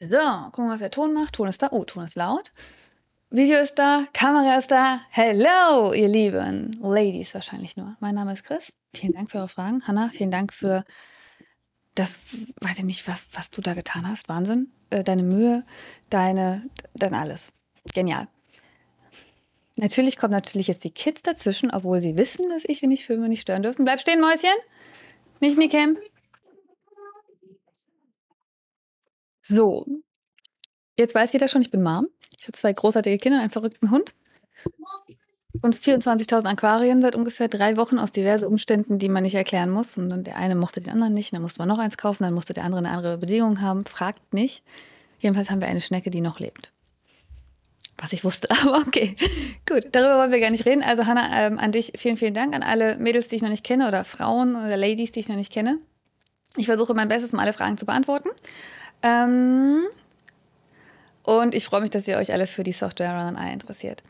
So, gucken wir, was der Ton macht. Ton ist da. Oh, Ton ist laut. Video ist da, Kamera ist da. Hello, ihr lieben Ladies wahrscheinlich nur. Mein Name ist Chris. Vielen Dank für eure Fragen. Hanna, vielen Dank für das, weiß ich nicht, was, was du da getan hast. Wahnsinn. Äh, deine Mühe, deine, dein alles. Genial. Natürlich kommen natürlich jetzt die Kids dazwischen, obwohl sie wissen, dass ich, wenn ich filme, nicht stören dürfen. Bleib stehen, Mäuschen. Nicht mir campen. So, jetzt weiß jeder schon, ich bin Mom. Ich habe zwei großartige Kinder, einen verrückten Hund und 24.000 Aquarien seit ungefähr drei Wochen aus diversen Umständen, die man nicht erklären muss. Und dann der eine mochte den anderen nicht, dann musste man noch eins kaufen, dann musste der andere eine andere Bedingung haben, fragt nicht. Jedenfalls haben wir eine Schnecke, die noch lebt. Was ich wusste, aber okay. Gut, darüber wollen wir gar nicht reden. Also Hanna, ähm, an dich vielen, vielen Dank, an alle Mädels, die ich noch nicht kenne oder Frauen oder Ladies, die ich noch nicht kenne. Ich versuche mein Bestes, um alle Fragen zu beantworten. Ähm, und ich freue mich, dass ihr euch alle für die Software Run AI interessiert.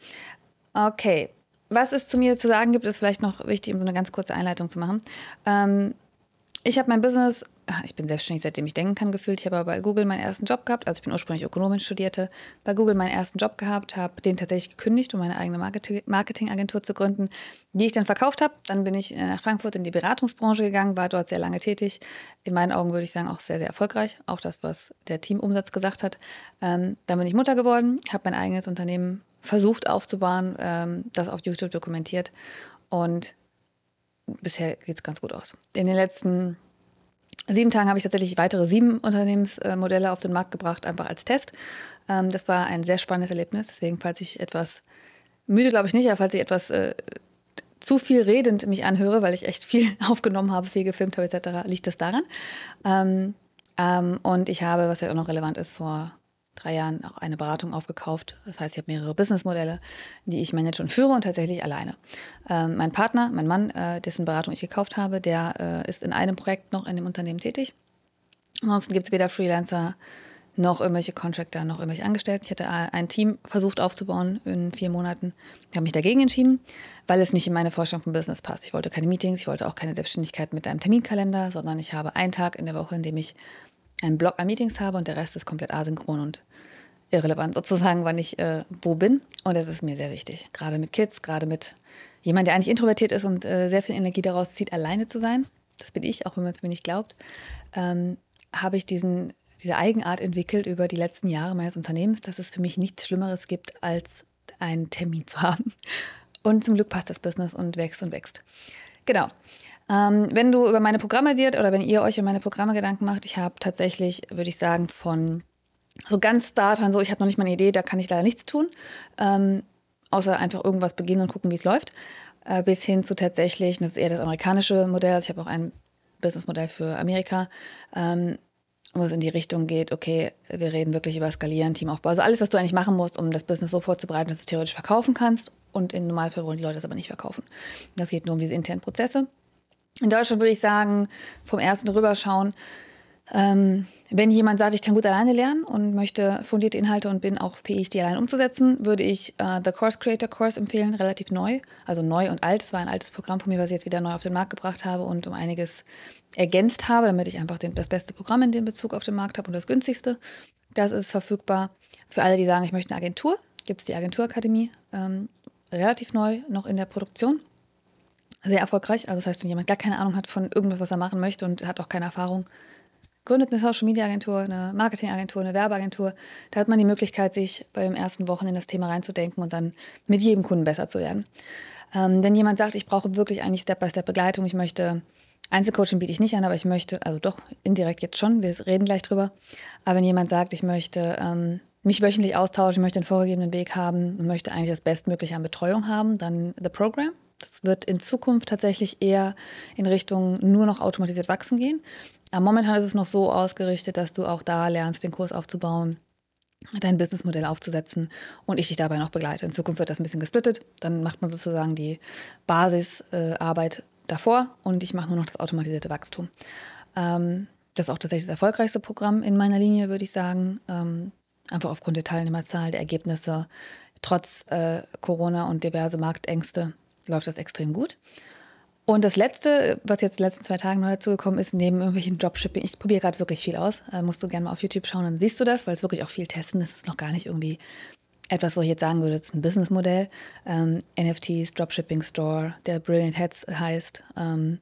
Okay, was es zu mir zu sagen gibt, ist vielleicht noch wichtig, um so eine ganz kurze Einleitung zu machen. Ähm, ich habe mein Business Ah, ich bin selbstständig, seitdem ich denken kann, gefühlt. Ich habe aber bei Google meinen ersten Job gehabt. Also ich bin ursprünglich Ökonomin, studierte bei Google meinen ersten Job gehabt, habe den tatsächlich gekündigt, um meine eigene Marketingagentur zu gründen, die ich dann verkauft habe. Dann bin ich äh, nach Frankfurt in die Beratungsbranche gegangen, war dort sehr lange tätig. In meinen Augen würde ich sagen, auch sehr, sehr erfolgreich. Auch das, was der Teamumsatz gesagt hat. Ähm, dann bin ich Mutter geworden, habe mein eigenes Unternehmen versucht aufzubauen, ähm, das auf YouTube dokumentiert und bisher geht es ganz gut aus. In den letzten sieben Tagen habe ich tatsächlich weitere sieben Unternehmensmodelle auf den Markt gebracht, einfach als Test. Ähm, das war ein sehr spannendes Erlebnis. Deswegen, falls ich etwas müde, glaube ich nicht, aber falls ich etwas äh, zu viel redend mich anhöre, weil ich echt viel aufgenommen habe, viel gefilmt habe etc., liegt das daran. Ähm, ähm, und ich habe, was ja auch noch relevant ist, vor drei Jahren auch eine Beratung aufgekauft. Das heißt, ich habe mehrere Businessmodelle, die ich manage und führe und tatsächlich alleine. Ähm, mein Partner, mein Mann, äh, dessen Beratung ich gekauft habe, der äh, ist in einem Projekt noch in dem Unternehmen tätig. Ansonsten gibt es weder Freelancer noch irgendwelche Contractor, noch irgendwelche Angestellten. Ich hatte ein Team versucht aufzubauen in vier Monaten. Ich habe mich dagegen entschieden, weil es nicht in meine Vorstellung vom Business passt. Ich wollte keine Meetings, ich wollte auch keine Selbstständigkeit mit einem Terminkalender, sondern ich habe einen Tag in der Woche, in dem ich einen Block an Meetings habe und der Rest ist komplett asynchron und irrelevant sozusagen, wann ich äh, wo bin. Und das ist mir sehr wichtig. Gerade mit Kids, gerade mit jemandem, der eigentlich introvertiert ist und äh, sehr viel Energie daraus zieht, alleine zu sein. Das bin ich, auch wenn man es mir nicht glaubt. Ähm, habe ich diesen, diese Eigenart entwickelt über die letzten Jahre meines Unternehmens, dass es für mich nichts Schlimmeres gibt, als einen Termin zu haben. Und zum Glück passt das Business und wächst und wächst. Genau. Ähm, wenn du über meine Programme dir oder wenn ihr euch über meine Programme Gedanken macht, ich habe tatsächlich, würde ich sagen, von so ganz Startern, so ich habe noch nicht mal eine Idee, da kann ich leider nichts tun, ähm, außer einfach irgendwas beginnen und gucken, wie es läuft, äh, bis hin zu tatsächlich, das ist eher das amerikanische Modell, also ich habe auch ein Businessmodell für Amerika, ähm, wo es in die Richtung geht, okay, wir reden wirklich über Skalieren, Teamaufbau. Also alles, was du eigentlich machen musst, um das Business so vorzubereiten, dass du es theoretisch verkaufen kannst. Und im Normalfall wollen die Leute das aber nicht verkaufen. Das geht nur um diese internen Prozesse. In Deutschland würde ich sagen, vom ersten rüberschauen, ähm, wenn jemand sagt, ich kann gut alleine lernen und möchte fundierte Inhalte und bin auch fähig, die alleine umzusetzen, würde ich äh, The Course Creator Course empfehlen, relativ neu. Also neu und alt. Es war ein altes Programm von mir, was ich jetzt wieder neu auf den Markt gebracht habe und um einiges ergänzt habe, damit ich einfach den, das beste Programm in dem Bezug auf den Markt habe und das günstigste. Das ist verfügbar für alle, die sagen, ich möchte eine Agentur. Gibt es die Agenturakademie. Ähm, relativ neu, noch in der Produktion sehr erfolgreich. Also das heißt, wenn jemand gar keine Ahnung hat von irgendwas, was er machen möchte und hat auch keine Erfahrung, gründet eine Social Media Agentur, eine Marketing Agentur, eine Werbeagentur. Da hat man die Möglichkeit, sich bei den ersten Wochen in das Thema reinzudenken und dann mit jedem Kunden besser zu werden. Ähm, wenn jemand sagt, ich brauche wirklich eigentlich Step-by-Step-Begleitung, ich möchte Einzelcoaching biete ich nicht an, aber ich möchte, also doch, indirekt jetzt schon, wir reden gleich drüber. Aber wenn jemand sagt, ich möchte ähm, mich wöchentlich austauschen, ich möchte einen vorgegebenen Weg haben und möchte eigentlich das Bestmögliche an Betreuung haben, dann The Program, das wird in Zukunft tatsächlich eher in Richtung nur noch automatisiert wachsen gehen. Aber momentan ist es noch so ausgerichtet, dass du auch da lernst, den Kurs aufzubauen, dein Businessmodell aufzusetzen und ich dich dabei noch begleite. In Zukunft wird das ein bisschen gesplittet. Dann macht man sozusagen die Basisarbeit äh, davor und ich mache nur noch das automatisierte Wachstum. Ähm, das ist auch tatsächlich das erfolgreichste Programm in meiner Linie, würde ich sagen. Ähm, einfach aufgrund der Teilnehmerzahl, der Ergebnisse, trotz äh, Corona und diverse Marktängste läuft das extrem gut. Und das Letzte, was jetzt in den letzten zwei Tagen neu dazugekommen ist, neben irgendwelchen Dropshipping, ich probiere gerade wirklich viel aus, äh, musst du gerne mal auf YouTube schauen, dann siehst du das, weil es wirklich auch viel testen ist. Es ist noch gar nicht irgendwie etwas, wo ich jetzt sagen würde, es ist ein Businessmodell. Ähm, NFTs, Dropshipping Store, der Brilliant Heads heißt, ähm,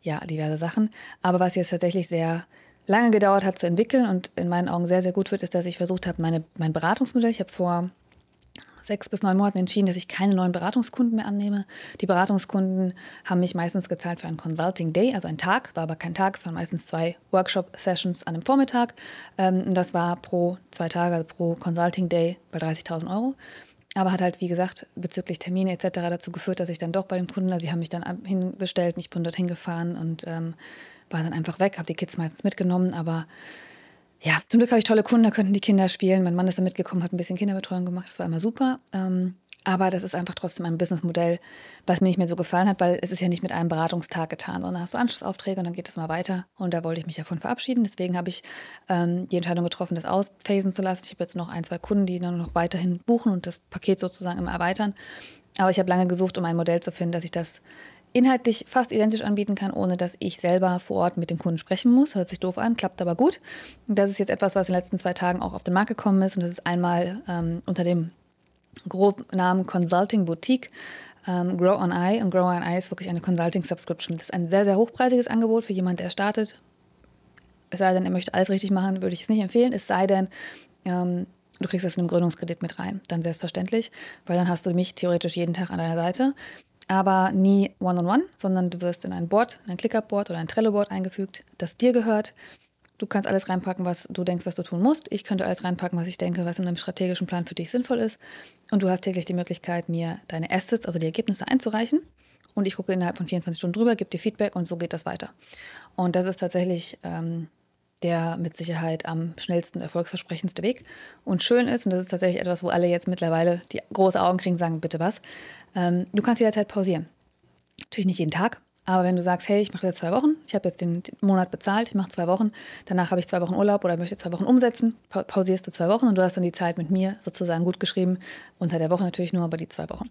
ja, diverse Sachen. Aber was jetzt tatsächlich sehr lange gedauert hat zu entwickeln und in meinen Augen sehr, sehr gut wird, ist, dass ich versucht habe, meine, mein Beratungsmodell, ich habe vor sechs bis neun Monaten entschieden, dass ich keine neuen Beratungskunden mehr annehme. Die Beratungskunden haben mich meistens gezahlt für einen Consulting Day, also einen Tag, war aber kein Tag, es waren meistens zwei Workshop-Sessions an einem Vormittag. Ähm, das war pro zwei Tage, also pro Consulting Day bei 30.000 Euro. Aber hat halt, wie gesagt, bezüglich Termine etc. dazu geführt, dass ich dann doch bei dem Kunden, also sie haben mich dann hinbestellt, ich bin dorthin gefahren und ähm, war dann einfach weg, habe die Kids meistens mitgenommen, aber ja, zum Glück habe ich tolle Kunden, da könnten die Kinder spielen. Mein Mann ist da mitgekommen, hat ein bisschen Kinderbetreuung gemacht, das war immer super. Ähm, aber das ist einfach trotzdem ein Businessmodell, was mir nicht mehr so gefallen hat, weil es ist ja nicht mit einem Beratungstag getan, sondern hast du Anschlussaufträge und dann geht es mal weiter. Und da wollte ich mich davon verabschieden. Deswegen habe ich ähm, die Entscheidung getroffen, das ausphasen zu lassen. Ich habe jetzt noch ein, zwei Kunden, die dann noch weiterhin buchen und das Paket sozusagen immer erweitern. Aber ich habe lange gesucht, um ein Modell zu finden, dass ich das inhaltlich fast identisch anbieten kann, ohne dass ich selber vor Ort mit dem Kunden sprechen muss. Hört sich doof an, klappt aber gut. Und das ist jetzt etwas, was in den letzten zwei Tagen auch auf den Markt gekommen ist. Und das ist einmal ähm, unter dem groben Namen Consulting Boutique ähm, Grow on Eye. Und Grow on Eye ist wirklich eine Consulting Subscription. Das ist ein sehr, sehr hochpreisiges Angebot für jemanden, der startet. Es sei denn, er möchte alles richtig machen, würde ich es nicht empfehlen. Es sei denn, ähm, du kriegst das in einem Gründungskredit mit rein. Dann selbstverständlich, weil dann hast du mich theoretisch jeden Tag an deiner Seite aber nie One-on-One, -on -one, sondern du wirst in ein Board, ein ClickUp-Board oder ein Trello-Board eingefügt, das dir gehört. Du kannst alles reinpacken, was du denkst, was du tun musst. Ich könnte alles reinpacken, was ich denke, was in einem strategischen Plan für dich sinnvoll ist. Und du hast täglich die Möglichkeit, mir deine Assets, also die Ergebnisse einzureichen. Und ich gucke innerhalb von 24 Stunden drüber, gebe dir Feedback und so geht das weiter. Und das ist tatsächlich ähm, der mit Sicherheit am schnellsten, erfolgsversprechendste Weg und schön ist. Und das ist tatsächlich etwas, wo alle jetzt mittlerweile die große Augen kriegen, sagen, bitte was. Ähm, du kannst jederzeit pausieren. Natürlich nicht jeden Tag, aber wenn du sagst, hey, ich mache jetzt zwei Wochen, ich habe jetzt den Monat bezahlt, ich mache zwei Wochen, danach habe ich zwei Wochen Urlaub oder möchte zwei Wochen umsetzen, pausierst du zwei Wochen und du hast dann die Zeit mit mir sozusagen gut geschrieben, unter der Woche natürlich nur, aber die zwei Wochen.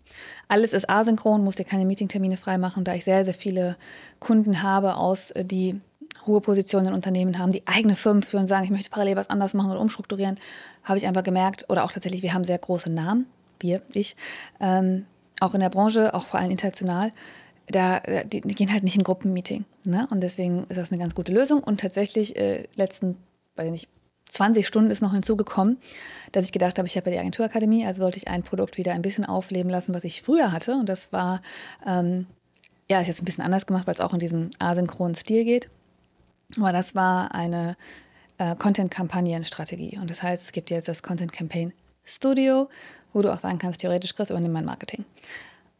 Alles ist asynchron, musst dir keine Meetingtermine freimachen, da ich sehr, sehr viele Kunden habe, aus, äh, die Ruhepositionen in Unternehmen haben, die eigene Firmen führen, sagen, ich möchte parallel was anders machen oder umstrukturieren, habe ich einfach gemerkt, oder auch tatsächlich, wir haben sehr große Namen, wir, ich, ähm, auch in der Branche, auch vor allem international, da, äh, die, die gehen halt nicht in Gruppenmeeting. Ne? Und deswegen ist das eine ganz gute Lösung. Und tatsächlich, äh, letzten, weiß nicht, 20 Stunden ist noch hinzugekommen, dass ich gedacht habe, ich habe ja die Agenturakademie, also sollte ich ein Produkt wieder ein bisschen aufleben lassen, was ich früher hatte. Und das war, ähm, ja, ist jetzt ein bisschen anders gemacht, weil es auch in diesen asynchronen Stil geht. Aber das war eine äh, Content-Kampagnen-Strategie. Und das heißt, es gibt jetzt das Content-Campaign-Studio, wo du auch sagen kannst, theoretisch, Chris, übernimm mein Marketing.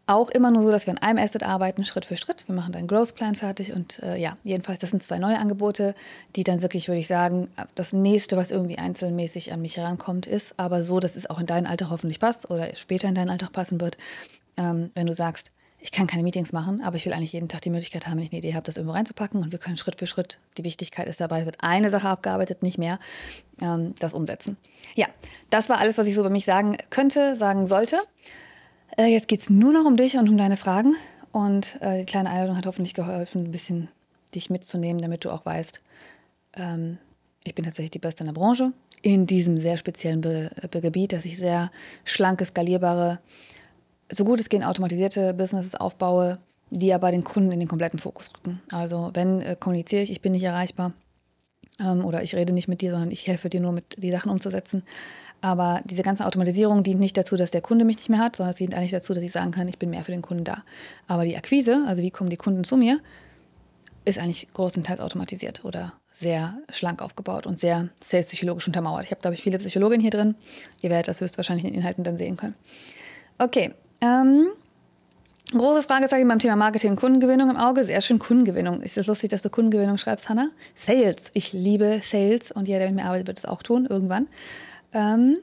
Auch immer nur so, dass wir an einem Asset arbeiten, Schritt für Schritt. Wir machen deinen Growth-Plan fertig und äh, ja, jedenfalls, das sind zwei neue Angebote, die dann wirklich, würde ich sagen, das nächste, was irgendwie einzelmäßig an mich herankommt, ist, aber so, dass es auch in deinen Alltag hoffentlich passt oder später in deinen Alltag passen wird, ähm, wenn du sagst, ich kann keine Meetings machen, aber ich will eigentlich jeden Tag die Möglichkeit haben, wenn ich eine Idee habe, das irgendwo reinzupacken und wir können Schritt für Schritt, die Wichtigkeit ist dabei, es wird eine Sache abgearbeitet, nicht mehr, ähm, das umsetzen. Ja, das war alles, was ich so über mich sagen könnte, sagen sollte. Äh, jetzt geht es nur noch um dich und um deine Fragen und äh, die kleine Einladung hat hoffentlich geholfen, ein bisschen dich mitzunehmen, damit du auch weißt, ähm, ich bin tatsächlich die Beste in der Branche, in diesem sehr speziellen Be Be Gebiet, dass ich sehr schlanke, skalierbare so gut es geht automatisierte Businesses aufbaue, die aber den Kunden in den kompletten Fokus rücken. Also wenn äh, kommuniziere ich, ich bin nicht erreichbar ähm, oder ich rede nicht mit dir, sondern ich helfe dir nur mit die Sachen umzusetzen. Aber diese ganze Automatisierung dient nicht dazu, dass der Kunde mich nicht mehr hat, sondern es dient eigentlich dazu, dass ich sagen kann, ich bin mehr für den Kunden da. Aber die Akquise, also wie kommen die Kunden zu mir, ist eigentlich großenteils automatisiert oder sehr schlank aufgebaut und sehr salespsychologisch untermauert. Ich habe, glaube ich, viele Psychologinnen hier drin. Ihr werdet das höchstwahrscheinlich in den Inhalten dann sehen können. Okay, ähm, großes ich beim Thema Marketing und Kundengewinnung im Auge. Sehr schön, Kundengewinnung. Ist es lustig, dass du Kundengewinnung schreibst, Hanna? Sales. Ich liebe Sales und jeder, der mit mir arbeitet, wird es auch tun, irgendwann. Ähm,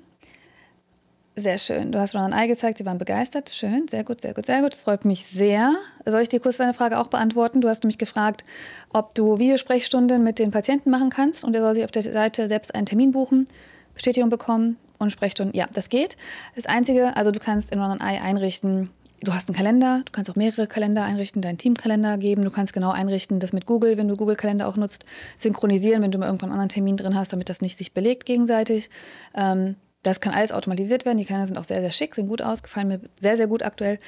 sehr schön. Du hast Ron ein Ei gezeigt, sie waren begeistert. Schön, sehr gut, sehr gut, sehr gut. Das freut mich sehr. Soll ich dir kurz deine Frage auch beantworten? Du hast mich gefragt, ob du Videosprechstunden mit den Patienten machen kannst und er soll sich auf der Seite selbst einen Termin buchen, Bestätigung bekommen, und Sprechstunden, ja, das geht. Das Einzige, also du kannst in Run Eye einrichten, du hast einen Kalender, du kannst auch mehrere Kalender einrichten, deinen Teamkalender geben, du kannst genau einrichten, das mit Google, wenn du Google-Kalender auch nutzt, synchronisieren, wenn du mal irgendwann einen anderen Termin drin hast, damit das nicht sich belegt gegenseitig. Ähm, das kann alles automatisiert werden, die Kalender sind auch sehr, sehr schick, sind gut ausgefallen, mir sehr, sehr gut aktuell.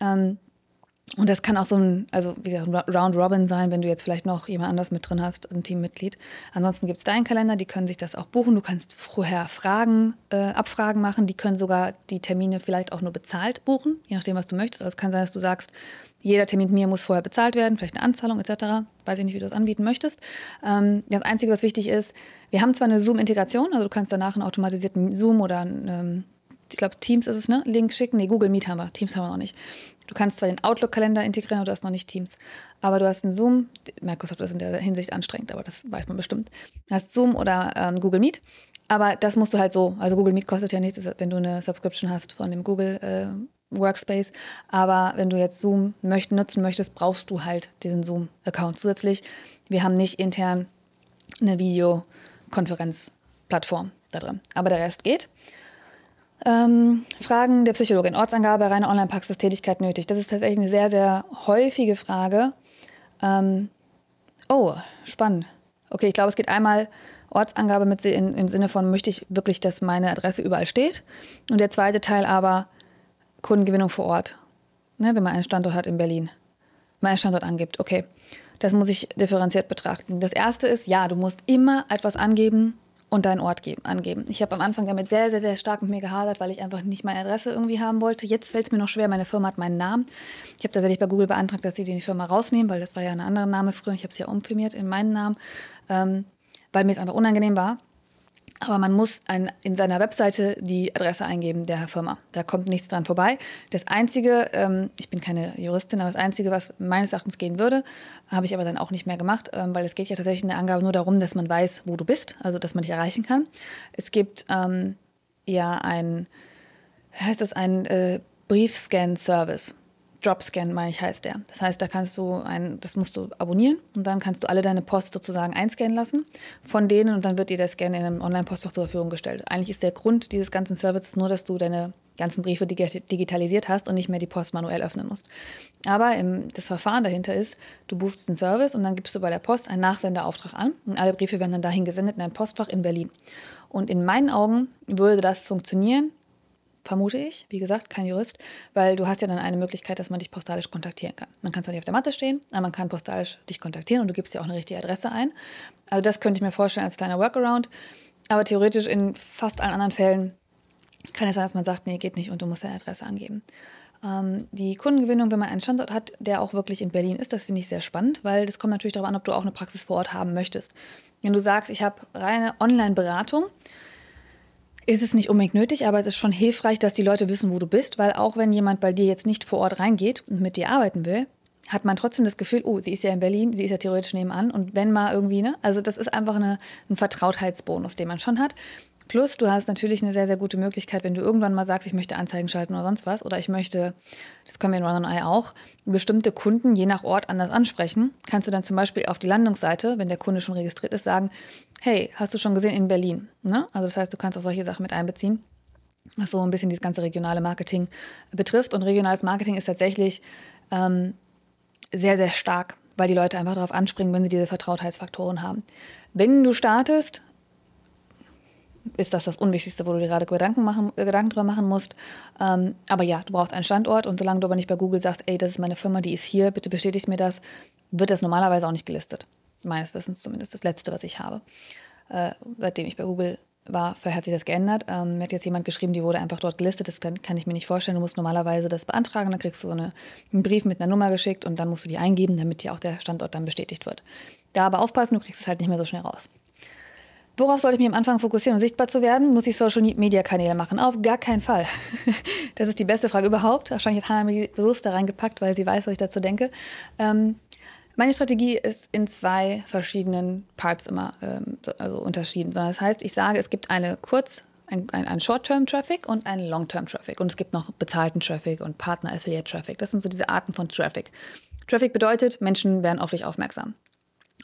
Ähm, und das kann auch so ein, also wie gesagt, Round Robin sein, wenn du jetzt vielleicht noch jemand anders mit drin hast, ein Teammitglied. Ansonsten gibt es deinen Kalender, die können sich das auch buchen. Du kannst vorher Fragen, äh, Abfragen machen. Die können sogar die Termine vielleicht auch nur bezahlt buchen, je nachdem, was du möchtest. Also es kann sein, dass du sagst, jeder Termin mit mir muss vorher bezahlt werden, vielleicht eine Anzahlung etc. Weiß ich nicht, wie du das anbieten möchtest. Ähm, das Einzige, was wichtig ist, wir haben zwar eine Zoom-Integration, also du kannst danach einen automatisierten Zoom oder einen, ähm, ich glaube, Teams ist es, ne? Link schicken. Nee, Google Meet haben wir. Teams haben wir noch nicht. Du kannst zwar den Outlook-Kalender integrieren, aber du hast noch nicht Teams. Aber du hast einen Zoom, Microsoft ist in der Hinsicht anstrengend, aber das weiß man bestimmt. Du hast Zoom oder ähm, Google Meet. Aber das musst du halt so, also Google Meet kostet ja nichts, wenn du eine Subscription hast von dem Google äh, Workspace. Aber wenn du jetzt Zoom möcht nutzen möchtest, brauchst du halt diesen Zoom-Account zusätzlich. Wir haben nicht intern eine Videokonferenzplattform da drin. Aber der Rest geht. Ähm, Fragen der Psychologin. Ortsangabe, reine Online-Praxis, Tätigkeit nötig. Das ist tatsächlich eine sehr, sehr häufige Frage. Ähm, oh, spannend. Okay, ich glaube, es geht einmal Ortsangabe mit in, im Sinne von, möchte ich wirklich, dass meine Adresse überall steht. Und der zweite Teil aber Kundengewinnung vor Ort. Ne, wenn man einen Standort hat in Berlin. Wenn man einen Standort angibt. Okay, das muss ich differenziert betrachten. Das erste ist, ja, du musst immer etwas angeben, und deinen Ort geben, angeben. Ich habe am Anfang damit sehr, sehr, sehr stark mit mir gehadert, weil ich einfach nicht meine Adresse irgendwie haben wollte. Jetzt fällt es mir noch schwer, meine Firma hat meinen Namen. Ich habe tatsächlich bei Google beantragt, dass sie die Firma rausnehmen, weil das war ja ein anderer Name früher. Ich habe es ja umfirmiert in meinen Namen, ähm, weil mir es einfach unangenehm war. Aber man muss ein, in seiner Webseite die Adresse eingeben der Firma. Da kommt nichts dran vorbei. Das Einzige, ähm, ich bin keine Juristin, aber das Einzige, was meines Erachtens gehen würde, habe ich aber dann auch nicht mehr gemacht, ähm, weil es geht ja tatsächlich in der Angabe nur darum, dass man weiß, wo du bist, also dass man dich erreichen kann. Es gibt ähm, ja ein, heißt das, ein äh, Briefscan-Service. Dropscan, meine ich, heißt der. Das heißt, da kannst du ein, das musst du abonnieren und dann kannst du alle deine Post sozusagen einscannen lassen von denen und dann wird dir der Scan in einem Online-Postfach zur Verfügung gestellt. Eigentlich ist der Grund dieses ganzen Services nur, dass du deine ganzen Briefe digitalisiert hast und nicht mehr die Post manuell öffnen musst. Aber im, das Verfahren dahinter ist, du buchst den Service und dann gibst du bei der Post einen Nachsenderauftrag an und alle Briefe werden dann dahin gesendet in ein Postfach in Berlin. Und in meinen Augen würde das funktionieren, vermute ich, wie gesagt, kein Jurist, weil du hast ja dann eine Möglichkeit, dass man dich postalisch kontaktieren kann. Man kann zwar nicht auf der Matte stehen, aber man kann postalisch dich kontaktieren und du gibst ja auch eine richtige Adresse ein. Also das könnte ich mir vorstellen als kleiner Workaround. Aber theoretisch in fast allen anderen Fällen kann es sein, dass man sagt, nee, geht nicht und du musst deine Adresse angeben. Ähm, die Kundengewinnung, wenn man einen Standort hat, der auch wirklich in Berlin ist, das finde ich sehr spannend, weil das kommt natürlich darauf an, ob du auch eine Praxis vor Ort haben möchtest. Wenn du sagst, ich habe reine Online-Beratung, ist es nicht unbedingt nötig, aber es ist schon hilfreich, dass die Leute wissen, wo du bist, weil auch wenn jemand bei dir jetzt nicht vor Ort reingeht und mit dir arbeiten will, hat man trotzdem das Gefühl, oh, sie ist ja in Berlin, sie ist ja theoretisch nebenan und wenn mal irgendwie, ne? Also das ist einfach eine, ein Vertrautheitsbonus, den man schon hat. Plus, du hast natürlich eine sehr, sehr gute Möglichkeit, wenn du irgendwann mal sagst, ich möchte Anzeigen schalten oder sonst was, oder ich möchte, das können wir in Run on Eye auch, bestimmte Kunden je nach Ort anders ansprechen. Kannst du dann zum Beispiel auf die Landungsseite, wenn der Kunde schon registriert ist, sagen, hey, hast du schon gesehen in Berlin? Ne? Also das heißt, du kannst auch solche Sachen mit einbeziehen was so ein bisschen dieses ganze regionale Marketing betrifft. Und regionales Marketing ist tatsächlich ähm, sehr, sehr stark, weil die Leute einfach darauf anspringen, wenn sie diese Vertrautheitsfaktoren haben. Wenn du startest, ist das das Unwichtigste, wo du dir gerade Gedanken, machen, Gedanken drüber machen musst. Ähm, aber ja, du brauchst einen Standort und solange du aber nicht bei Google sagst, ey, das ist meine Firma, die ist hier, bitte bestätigt mir das, wird das normalerweise auch nicht gelistet meines Wissens zumindest das letzte, was ich habe. Äh, seitdem ich bei Google war, hat sich das geändert. Ähm, mir hat jetzt jemand geschrieben, die wurde einfach dort gelistet. Das kann, kann ich mir nicht vorstellen. Du musst normalerweise das beantragen, dann kriegst du so eine, einen Brief mit einer Nummer geschickt und dann musst du die eingeben, damit dir auch der Standort dann bestätigt wird. Da aber aufpassen, du kriegst es halt nicht mehr so schnell raus. Worauf sollte ich mich am Anfang fokussieren, um sichtbar zu werden? Muss ich Social-Media-Kanäle machen? Auf gar keinen Fall. Das ist die beste Frage überhaupt. Wahrscheinlich hat Hannah mich bewusst da reingepackt, weil sie weiß, was ich dazu denke. Ähm, meine Strategie ist in zwei verschiedenen Parts immer ähm, also unterschieden. Sondern das heißt, ich sage, es gibt eine kurz, ein, ein, Short-Term-Traffic und einen Long-Term-Traffic. Und es gibt noch bezahlten Traffic und Partner-Affiliate-Traffic. Das sind so diese Arten von Traffic. Traffic bedeutet, Menschen werden auf dich aufmerksam.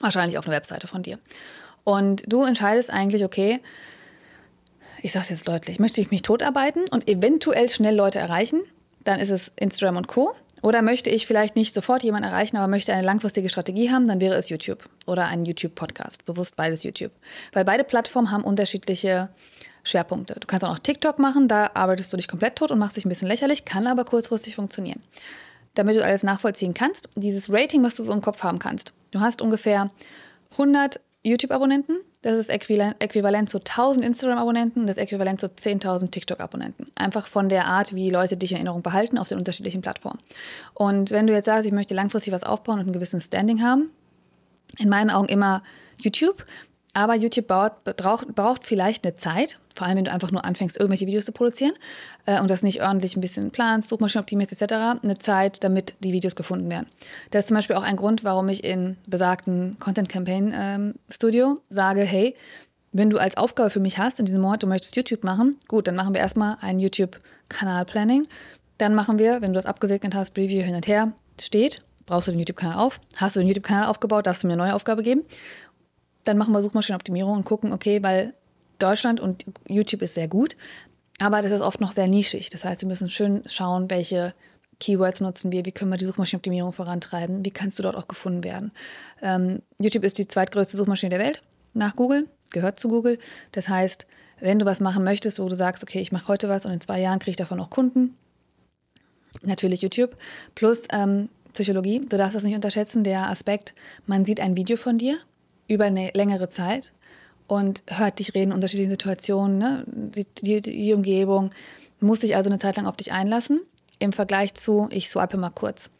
Wahrscheinlich auf einer Webseite von dir. Und du entscheidest eigentlich, okay, ich sage es jetzt deutlich, möchte ich mich totarbeiten und eventuell schnell Leute erreichen, dann ist es Instagram und Co. Oder möchte ich vielleicht nicht sofort jemanden erreichen, aber möchte eine langfristige Strategie haben, dann wäre es YouTube oder ein YouTube-Podcast. Bewusst beides YouTube. Weil beide Plattformen haben unterschiedliche Schwerpunkte. Du kannst auch noch TikTok machen, da arbeitest du dich komplett tot und machst dich ein bisschen lächerlich, kann aber kurzfristig funktionieren. Damit du alles nachvollziehen kannst, dieses Rating, was du so im Kopf haben kannst. Du hast ungefähr 100 YouTube-Abonnenten, das ist äquivalent zu 1000 Instagram-Abonnenten, das ist äquivalent zu 10.000 TikTok-Abonnenten. Einfach von der Art, wie Leute dich in Erinnerung behalten auf den unterschiedlichen Plattformen. Und wenn du jetzt sagst, ich möchte langfristig was aufbauen und einen gewissen Standing haben, in meinen Augen immer YouTube, aber YouTube baut, braucht, braucht, vielleicht eine Zeit, vor allem wenn du einfach nur anfängst, irgendwelche Videos zu produzieren äh, und das nicht ordentlich ein bisschen planst, Suchmaschinen optimierst etc., eine Zeit, damit die Videos gefunden werden. Das ist zum Beispiel auch ein Grund, warum ich in besagten Content Campaign ähm, Studio sage, hey, wenn du als Aufgabe für mich hast in diesem Monat, du möchtest YouTube machen, gut, dann machen wir erstmal ein YouTube-Kanal-Planning. Dann machen wir, wenn du das abgesegnet hast, Preview hin und her, steht brauchst du den YouTube-Kanal auf. Hast du den YouTube-Kanal aufgebaut, darfst du mir eine neue Aufgabe geben dann machen wir Suchmaschinenoptimierung und gucken, okay, weil Deutschland und YouTube ist sehr gut, aber das ist oft noch sehr nischig. Das heißt, wir müssen schön schauen, welche Keywords nutzen wir, wie können wir die Suchmaschinenoptimierung vorantreiben, wie kannst du dort auch gefunden werden. Ähm, YouTube ist die zweitgrößte Suchmaschine der Welt nach Google, gehört zu Google. Das heißt, wenn du was machen möchtest, wo du sagst, okay, ich mache heute was und in zwei Jahren kriege ich davon auch Kunden, natürlich YouTube, plus ähm, Psychologie, du darfst das nicht unterschätzen, der Aspekt, man sieht ein Video von dir über eine längere Zeit und hört dich reden in unterschiedlichen Situationen, ne? die, die, die Umgebung, muss sich also eine Zeit lang auf dich einlassen im Vergleich zu, ich swipe mal kurz.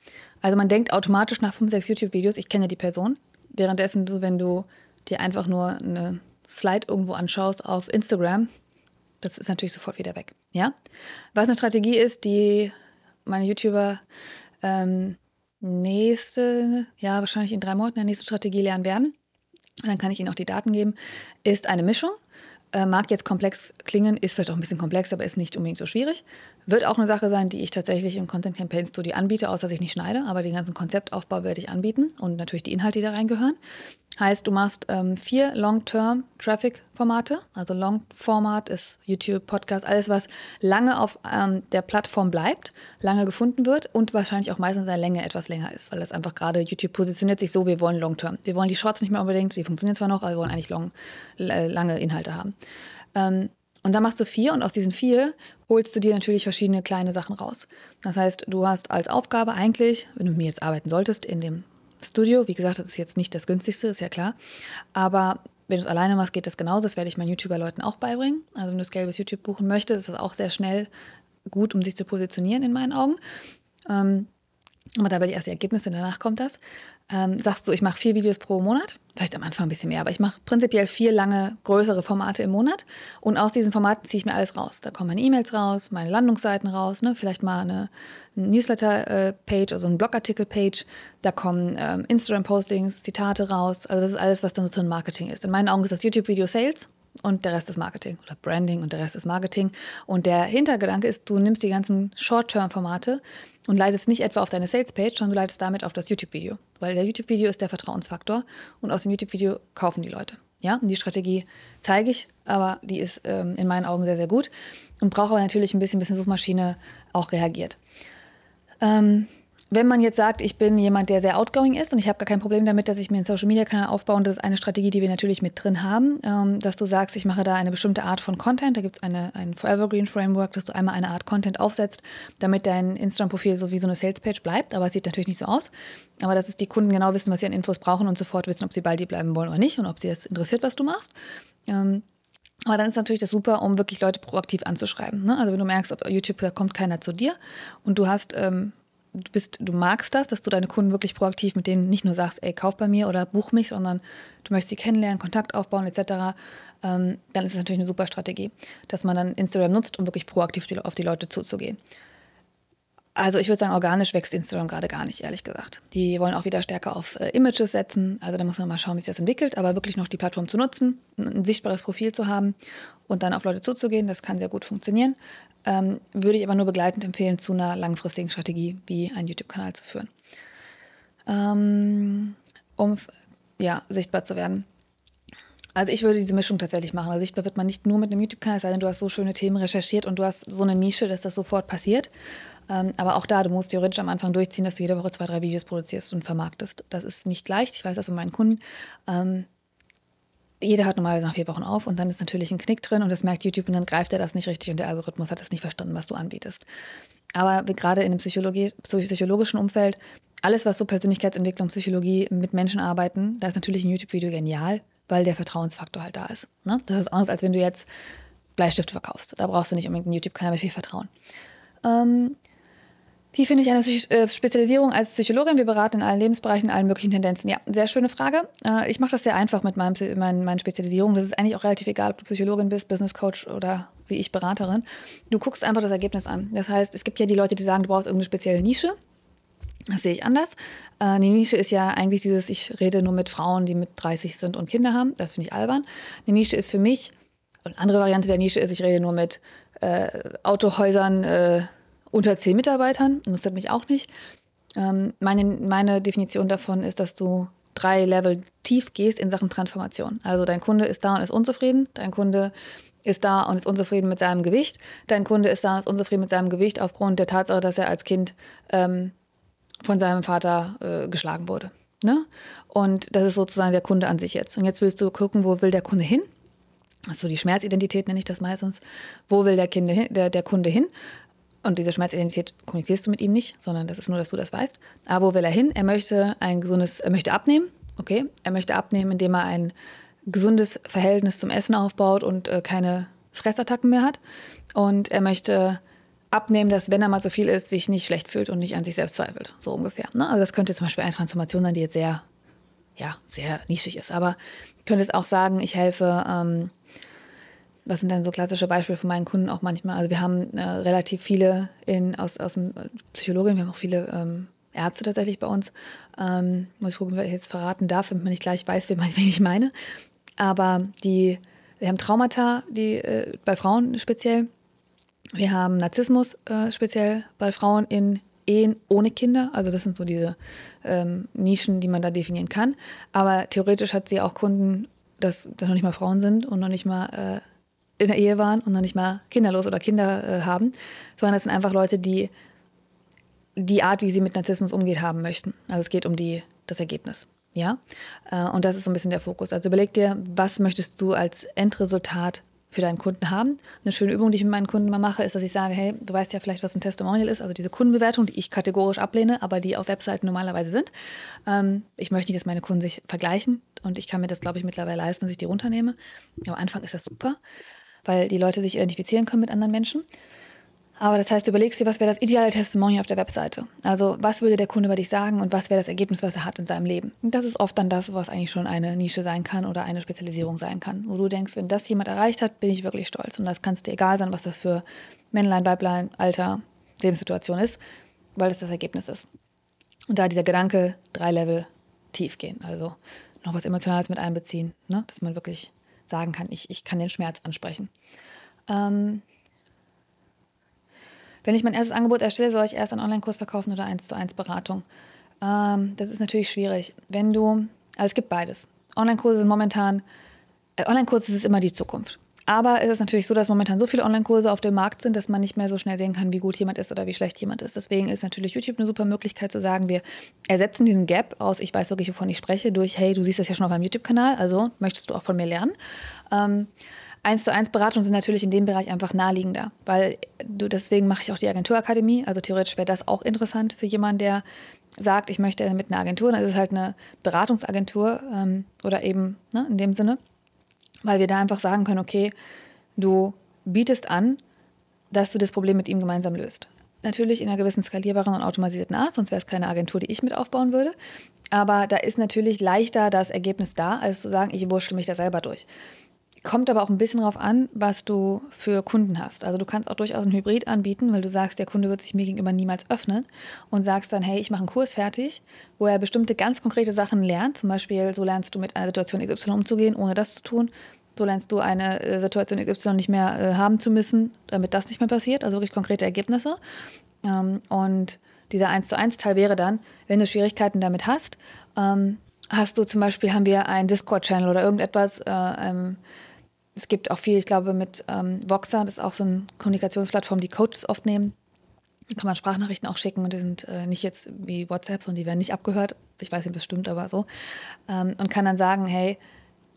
Also man denkt automatisch nach fünf, sechs YouTube-Videos, ich kenne die Person. Währenddessen, du, wenn du dir einfach nur eine Slide irgendwo anschaust auf Instagram, das ist natürlich sofort wieder weg. Ja? Was eine Strategie ist, die meine YouTuber ähm, nächste, ja wahrscheinlich in drei Monaten der nächste Strategie lernen werden, dann kann ich Ihnen auch die Daten geben, ist eine Mischung. Äh, mag jetzt komplex klingen, ist vielleicht auch ein bisschen komplex, aber ist nicht unbedingt so schwierig. Wird auch eine Sache sein, die ich tatsächlich im Content Campaign Studio anbiete, außer dass ich nicht schneide, aber den ganzen Konzeptaufbau werde ich anbieten und natürlich die Inhalte, die da reingehören. Heißt, du machst ähm, vier Long-Term-Traffic-Formate. Also Long-Format ist YouTube, Podcast, alles, was lange auf ähm, der Plattform bleibt, lange gefunden wird und wahrscheinlich auch meistens in der Länge etwas länger ist, weil das einfach gerade YouTube positioniert sich so, wir wollen Long-Term. Wir wollen die Shorts nicht mehr unbedingt, die funktionieren zwar noch, aber wir wollen eigentlich long, äh, lange Inhalte haben. Ähm, und dann machst du vier und aus diesen vier holst du dir natürlich verschiedene kleine Sachen raus. Das heißt, du hast als Aufgabe eigentlich, wenn du mit mir jetzt arbeiten solltest, in dem Studio. Wie gesagt, das ist jetzt nicht das günstigste, ist ja klar. Aber wenn du es alleine machst, geht das genauso. Das werde ich meinen YouTuber-Leuten auch beibringen. Also wenn du Scalables YouTube buchen möchtest, ist das auch sehr schnell gut, um sich zu positionieren in meinen Augen. Ähm, aber dabei die ersten Ergebnisse, danach kommt das ähm, sagst du, ich mache vier Videos pro Monat, vielleicht am Anfang ein bisschen mehr, aber ich mache prinzipiell vier lange, größere Formate im Monat und aus diesen Formaten ziehe ich mir alles raus. Da kommen meine E-Mails raus, meine Landungsseiten raus, ne? vielleicht mal eine, Newsletter-Page, also eine Blogartikel-Page, da kommen ähm, Instagram-Postings, Zitate raus, also das ist alles, was dann so ein Marketing ist. In meinen Augen ist das YouTube-Video Sales, und der Rest ist Marketing oder Branding und der Rest ist Marketing. Und der Hintergedanke ist, du nimmst die ganzen Short-Term-Formate und leitest nicht etwa auf deine Sales-Page, sondern du leitest damit auf das YouTube-Video, weil der YouTube-Video ist der Vertrauensfaktor und aus dem YouTube-Video kaufen die Leute. Ja, und die Strategie zeige ich, aber die ist ähm, in meinen Augen sehr, sehr gut und braucht aber natürlich ein bisschen, bis eine Suchmaschine auch reagiert. Ähm, wenn man jetzt sagt, ich bin jemand, der sehr outgoing ist und ich habe gar kein Problem damit, dass ich mir einen Social-Media-Kanal aufbaue, und das ist eine Strategie, die wir natürlich mit drin haben, ähm, dass du sagst, ich mache da eine bestimmte Art von Content, da gibt es ein Forever Green Framework, dass du einmal eine Art Content aufsetzt, damit dein Instagram-Profil so wie so eine Sales-Page bleibt, aber es sieht natürlich nicht so aus, aber dass es die Kunden genau wissen, was sie an Infos brauchen und sofort wissen, ob sie bei dir bleiben wollen oder nicht und ob sie es interessiert, was du machst. Ähm, aber dann ist natürlich das super, um wirklich Leute proaktiv anzuschreiben. Ne? Also wenn du merkst, auf YouTube da kommt keiner zu dir und du hast ähm, du bist, du magst das, dass du deine Kunden wirklich proaktiv mit denen nicht nur sagst, ey, kauf bei mir oder buch mich, sondern du möchtest sie kennenlernen, Kontakt aufbauen etc., ähm, dann ist es natürlich eine super Strategie, dass man dann Instagram nutzt, um wirklich proaktiv auf die Leute zuzugehen. Also ich würde sagen, organisch wächst Instagram gerade gar nicht, ehrlich gesagt. Die wollen auch wieder stärker auf äh, Images setzen. Also da muss man mal schauen, wie sich das entwickelt. Aber wirklich noch die Plattform zu nutzen, ein, ein sichtbares Profil zu haben und dann auf Leute zuzugehen, das kann sehr gut funktionieren. Ähm, würde ich aber nur begleitend empfehlen, zu einer langfristigen Strategie wie einen YouTube-Kanal zu führen. Ähm, um ja, sichtbar zu werden. Also ich würde diese Mischung tatsächlich machen. Also sichtbar wird man nicht nur mit einem YouTube-Kanal, es sei denn, du hast so schöne Themen recherchiert und du hast so eine Nische, dass das sofort passiert. Ähm, aber auch da, du musst theoretisch am Anfang durchziehen, dass du jede Woche zwei, drei Videos produzierst und vermarktest. Das ist nicht leicht, ich weiß das von meinen Kunden. Ähm, jeder hat normalerweise nach vier Wochen auf und dann ist natürlich ein Knick drin und das merkt YouTube und dann greift er das nicht richtig und der Algorithmus hat das nicht verstanden, was du anbietest. Aber gerade in dem Psychologie, psychologischen Umfeld, alles, was so Persönlichkeitsentwicklung, Psychologie mit Menschen arbeiten, da ist natürlich ein YouTube-Video genial, weil der Vertrauensfaktor halt da ist. Ne? Das ist anders, als wenn du jetzt Bleistifte verkaufst. Da brauchst du nicht unbedingt einen YouTube-Kanal mit viel Vertrauen. Ähm, wie finde ich eine äh, Spezialisierung als Psychologin? Wir beraten in allen Lebensbereichen, in allen möglichen Tendenzen. Ja, sehr schöne Frage. Äh, ich mache das sehr einfach mit meinem, meinen, meinen Spezialisierungen. Das ist eigentlich auch relativ egal, ob du Psychologin bist, Business Coach oder wie ich Beraterin. Du guckst einfach das Ergebnis an. Das heißt, es gibt ja die Leute, die sagen, du brauchst irgendeine spezielle Nische. Das sehe ich anders. Eine äh, Nische ist ja eigentlich dieses, ich rede nur mit Frauen, die mit 30 sind und Kinder haben. Das finde ich albern. Eine Nische ist für mich, eine andere Variante der Nische ist, ich rede nur mit äh, Autohäusern, äh, unter zehn Mitarbeitern, interessiert mich auch nicht. Ähm, meine, meine Definition davon ist, dass du drei Level tief gehst in Sachen Transformation. Also dein Kunde ist da und ist unzufrieden, dein Kunde ist da und ist unzufrieden mit seinem Gewicht, dein Kunde ist da und ist unzufrieden mit seinem Gewicht aufgrund der Tatsache, dass er als Kind ähm, von seinem Vater äh, geschlagen wurde. Ne? Und das ist sozusagen der Kunde an sich jetzt. Und jetzt willst du gucken, wo will der Kunde hin? Also die Schmerzidentität nenne ich das meistens. Wo will der, Kunde hin, der, der Kunde hin? Und diese Schmerzidentität kommunizierst du mit ihm nicht, sondern das ist nur, dass du das weißt. Aber ah, wo will er hin? Er möchte ein gesundes, er möchte abnehmen. Okay, er möchte abnehmen, indem er ein gesundes Verhältnis zum Essen aufbaut und äh, keine Fressattacken mehr hat. Und er möchte abnehmen, dass wenn er mal so viel ist, sich nicht schlecht fühlt und nicht an sich selbst zweifelt. So ungefähr. Ne? Also das könnte zum Beispiel eine Transformation sein, die jetzt sehr, ja, sehr nischig ist. Aber ich könnte es auch sagen, ich helfe ähm, was sind dann so klassische Beispiele von meinen Kunden auch manchmal? Also wir haben äh, relativ viele in, aus, aus dem äh, Psychologien, wir haben auch viele ähm, Ärzte tatsächlich bei uns. Ähm, muss ich gucken, wer ich jetzt verraten darf, damit man nicht gleich weiß, wen, ich meine. Aber die, wir haben Traumata, die äh, bei Frauen speziell. Wir haben Narzissmus äh, speziell bei Frauen in Ehen ohne Kinder. Also das sind so diese ähm, Nischen, die man da definieren kann. Aber theoretisch hat sie auch Kunden, dass das noch nicht mal Frauen sind und noch nicht mal äh, in der Ehe waren und noch nicht mal kinderlos oder Kinder äh, haben, sondern das sind einfach Leute, die die Art, wie sie mit Narzissmus umgeht, haben möchten. Also es geht um die, das Ergebnis. Ja? Äh, und das ist so ein bisschen der Fokus. Also überleg dir, was möchtest du als Endresultat für deinen Kunden haben. Eine schöne Übung, die ich mit meinen Kunden mal mache, ist, dass ich sage, hey, du weißt ja vielleicht, was ein Testimonial ist, also diese Kundenbewertung, die ich kategorisch ablehne, aber die auf Webseiten normalerweise sind. Ähm, ich möchte nicht, dass meine Kunden sich vergleichen und ich kann mir das, glaube ich, mittlerweile leisten, dass ich die runternehme. Am Anfang ist das super weil die Leute sich identifizieren können mit anderen Menschen. Aber das heißt, du überlegst dir, was wäre das ideale Testimonial auf der Webseite? Also, was würde der Kunde über dich sagen und was wäre das Ergebnis, was er hat in seinem Leben? Und das ist oft dann das, was eigentlich schon eine Nische sein kann oder eine Spezialisierung sein kann, wo du denkst, wenn das jemand erreicht hat, bin ich wirklich stolz. Und das kannst dir egal sein, was das für Männlein, Weiblein, Alter, Lebenssituation ist, weil das das Ergebnis ist. Und da dieser Gedanke, drei Level tief gehen, also noch was Emotionales mit einbeziehen, ne? dass man wirklich sagen kann, ich, ich kann den Schmerz ansprechen. Ähm, wenn ich mein erstes Angebot erstelle, soll ich erst einen Online-Kurs verkaufen oder eins zu eins Beratung? Ähm, das ist natürlich schwierig. Wenn du, also es gibt beides. Online-Kurse sind momentan, äh, Online-Kurse ist immer die Zukunft. Aber es ist natürlich so, dass momentan so viele Online-Kurse auf dem Markt sind, dass man nicht mehr so schnell sehen kann, wie gut jemand ist oder wie schlecht jemand ist. Deswegen ist natürlich YouTube eine super Möglichkeit zu sagen, wir ersetzen diesen Gap aus, ich weiß wirklich, wovon ich spreche, durch, hey, du siehst das ja schon auf meinem YouTube-Kanal, also möchtest du auch von mir lernen. Ähm, Eins zu eins Beratungen sind natürlich in dem Bereich einfach naheliegender, weil du, deswegen mache ich auch die Agenturakademie. Also theoretisch wäre das auch interessant für jemanden, der sagt, ich möchte mit einer Agentur, dann ist es halt eine Beratungsagentur ähm, oder eben ne, in dem Sinne weil wir da einfach sagen können, okay, du bietest an, dass du das Problem mit ihm gemeinsam löst. Natürlich in einer gewissen skalierbaren und automatisierten Art, sonst wäre es keine Agentur, die ich mit aufbauen würde. Aber da ist natürlich leichter das Ergebnis da, als zu sagen, ich wurschtel mich da selber durch. Kommt aber auch ein bisschen darauf an, was du für Kunden hast. Also du kannst auch durchaus ein Hybrid anbieten, weil du sagst, der Kunde wird sich mir gegenüber niemals öffnen und sagst dann, hey, ich mache einen Kurs fertig, wo er bestimmte ganz konkrete Sachen lernt. Zum Beispiel, so lernst du mit einer Situation XY umzugehen, ohne das zu tun. So lernst du eine äh, Situation XY nicht mehr äh, haben zu müssen, damit das nicht mehr passiert. Also wirklich konkrete Ergebnisse. Ähm, und dieser 1 zu 1 Teil wäre dann, wenn du Schwierigkeiten damit hast, ähm, hast du zum Beispiel, haben wir einen Discord-Channel oder irgendetwas, äh, es gibt auch viel, ich glaube, mit ähm, Voxer, das ist auch so eine Kommunikationsplattform, die Coaches oft nehmen. Da kann man Sprachnachrichten auch schicken und die sind äh, nicht jetzt wie WhatsApp, sondern die werden nicht abgehört. Ich weiß nicht ob das stimmt, aber so. Ähm, und kann dann sagen, hey,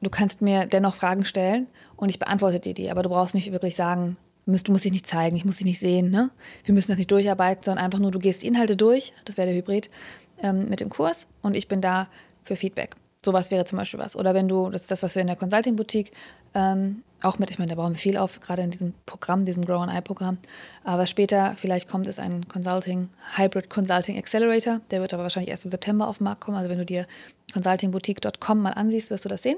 du kannst mir dennoch Fragen stellen und ich beantworte dir die, aber du brauchst nicht wirklich sagen, du musst dich nicht zeigen, ich muss dich nicht sehen. Ne? Wir müssen das nicht durcharbeiten, sondern einfach nur, du gehst Inhalte durch, das wäre der Hybrid, ähm, mit dem Kurs und ich bin da für Feedback. Sowas wäre zum Beispiel was. Oder wenn du, das ist das, was wir in der Consulting-Boutique ähm, auch mit, ich meine, da bauen wir viel auf, gerade in diesem Programm, diesem Grow on Eye-Programm. Aber später vielleicht kommt es ein Consulting, Hybrid Consulting Accelerator, der wird aber wahrscheinlich erst im September auf den Markt kommen. Also wenn du dir consultingboutique.com mal ansiehst, wirst du das sehen.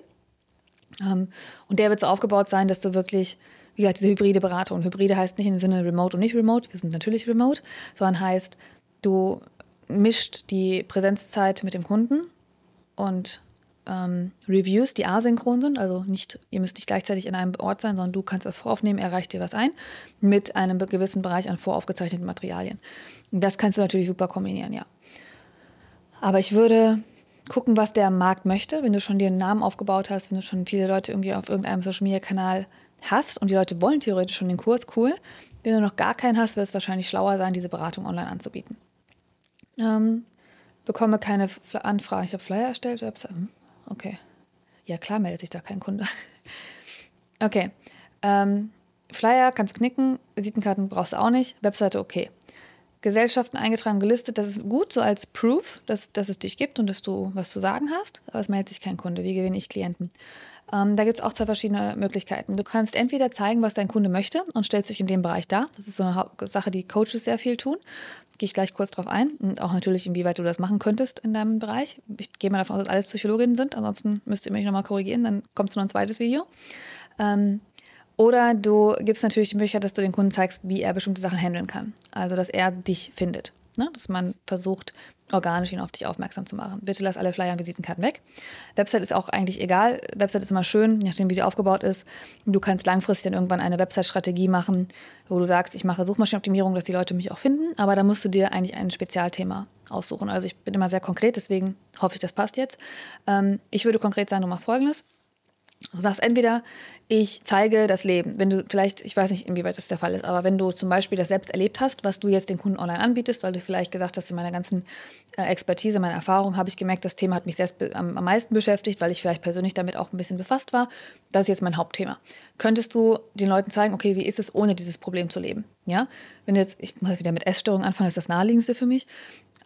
Ähm, und der wird so aufgebaut sein, dass du wirklich wie gesagt, diese hybride Beratung. Hybride heißt nicht im Sinne remote und nicht remote, wir sind natürlich remote, sondern heißt, du mischt die Präsenzzeit mit dem Kunden und ähm, Reviews, die asynchron sind, also nicht, ihr müsst nicht gleichzeitig in einem Ort sein, sondern du kannst was voraufnehmen, er reicht dir was ein, mit einem gewissen Bereich an voraufgezeichneten Materialien. Das kannst du natürlich super kombinieren, ja. Aber ich würde gucken, was der Markt möchte, wenn du schon dir einen Namen aufgebaut hast, wenn du schon viele Leute irgendwie auf irgendeinem Social Media Kanal hast und die Leute wollen theoretisch schon den Kurs, cool. Wenn du noch gar keinen hast, wird es wahrscheinlich schlauer sein, diese Beratung online anzubieten. Ähm, bekomme keine Anfragen. Ich habe Flyer erstellt, Website. Hm okay. Ja, klar meldet sich da kein Kunde. Okay. Ähm, Flyer kannst knicken, Visitenkarten brauchst du auch nicht, Webseite okay. Gesellschaften eingetragen, gelistet, das ist gut, so als Proof, dass, dass es dich gibt und dass du was zu sagen hast, aber es meldet sich kein Kunde. Wie gewinne ich Klienten? Ähm, da gibt es auch zwei verschiedene Möglichkeiten. Du kannst entweder zeigen, was dein Kunde möchte und stellst dich in dem Bereich dar. Das ist so eine Sache, die Coaches sehr viel tun gehe ich gleich kurz drauf ein. Und auch natürlich, inwieweit du das machen könntest in deinem Bereich. Ich gehe mal davon aus, dass alles Psychologinnen sind. Ansonsten müsst ihr mich nochmal korrigieren, dann kommt es noch ein zweites Video. Ähm, oder du gibst natürlich die Möglichkeit, dass du den Kunden zeigst, wie er bestimmte Sachen handeln kann. Also, dass er dich findet. Ne? Dass man versucht, organisch ihn auf dich aufmerksam zu machen. Bitte lass alle Flyer und Visitenkarten weg. Website ist auch eigentlich egal. Website ist immer schön, nachdem wie sie aufgebaut ist. Du kannst langfristig dann irgendwann eine Website-Strategie machen, wo du sagst, ich mache Suchmaschinenoptimierung, dass die Leute mich auch finden. Aber da musst du dir eigentlich ein Spezialthema aussuchen. Also ich bin immer sehr konkret, deswegen hoffe ich, das passt jetzt. Ähm, ich würde konkret sagen, du machst Folgendes. Du sagst entweder, ich zeige das Leben. Wenn du vielleicht, ich weiß nicht, inwieweit das der Fall ist, aber wenn du zum Beispiel das selbst erlebt hast, was du jetzt den Kunden online anbietest, weil du vielleicht gesagt hast, in meiner ganzen äh, Expertise, meiner Erfahrung habe ich gemerkt, das Thema hat mich selbst am, meisten beschäftigt, weil ich vielleicht persönlich damit auch ein bisschen befasst war. Das ist jetzt mein Hauptthema. Könntest du den Leuten zeigen, okay, wie ist es, ohne dieses Problem zu leben? Ja, wenn jetzt, ich muss wieder mit Essstörungen anfangen, das ist das naheliegendste für mich,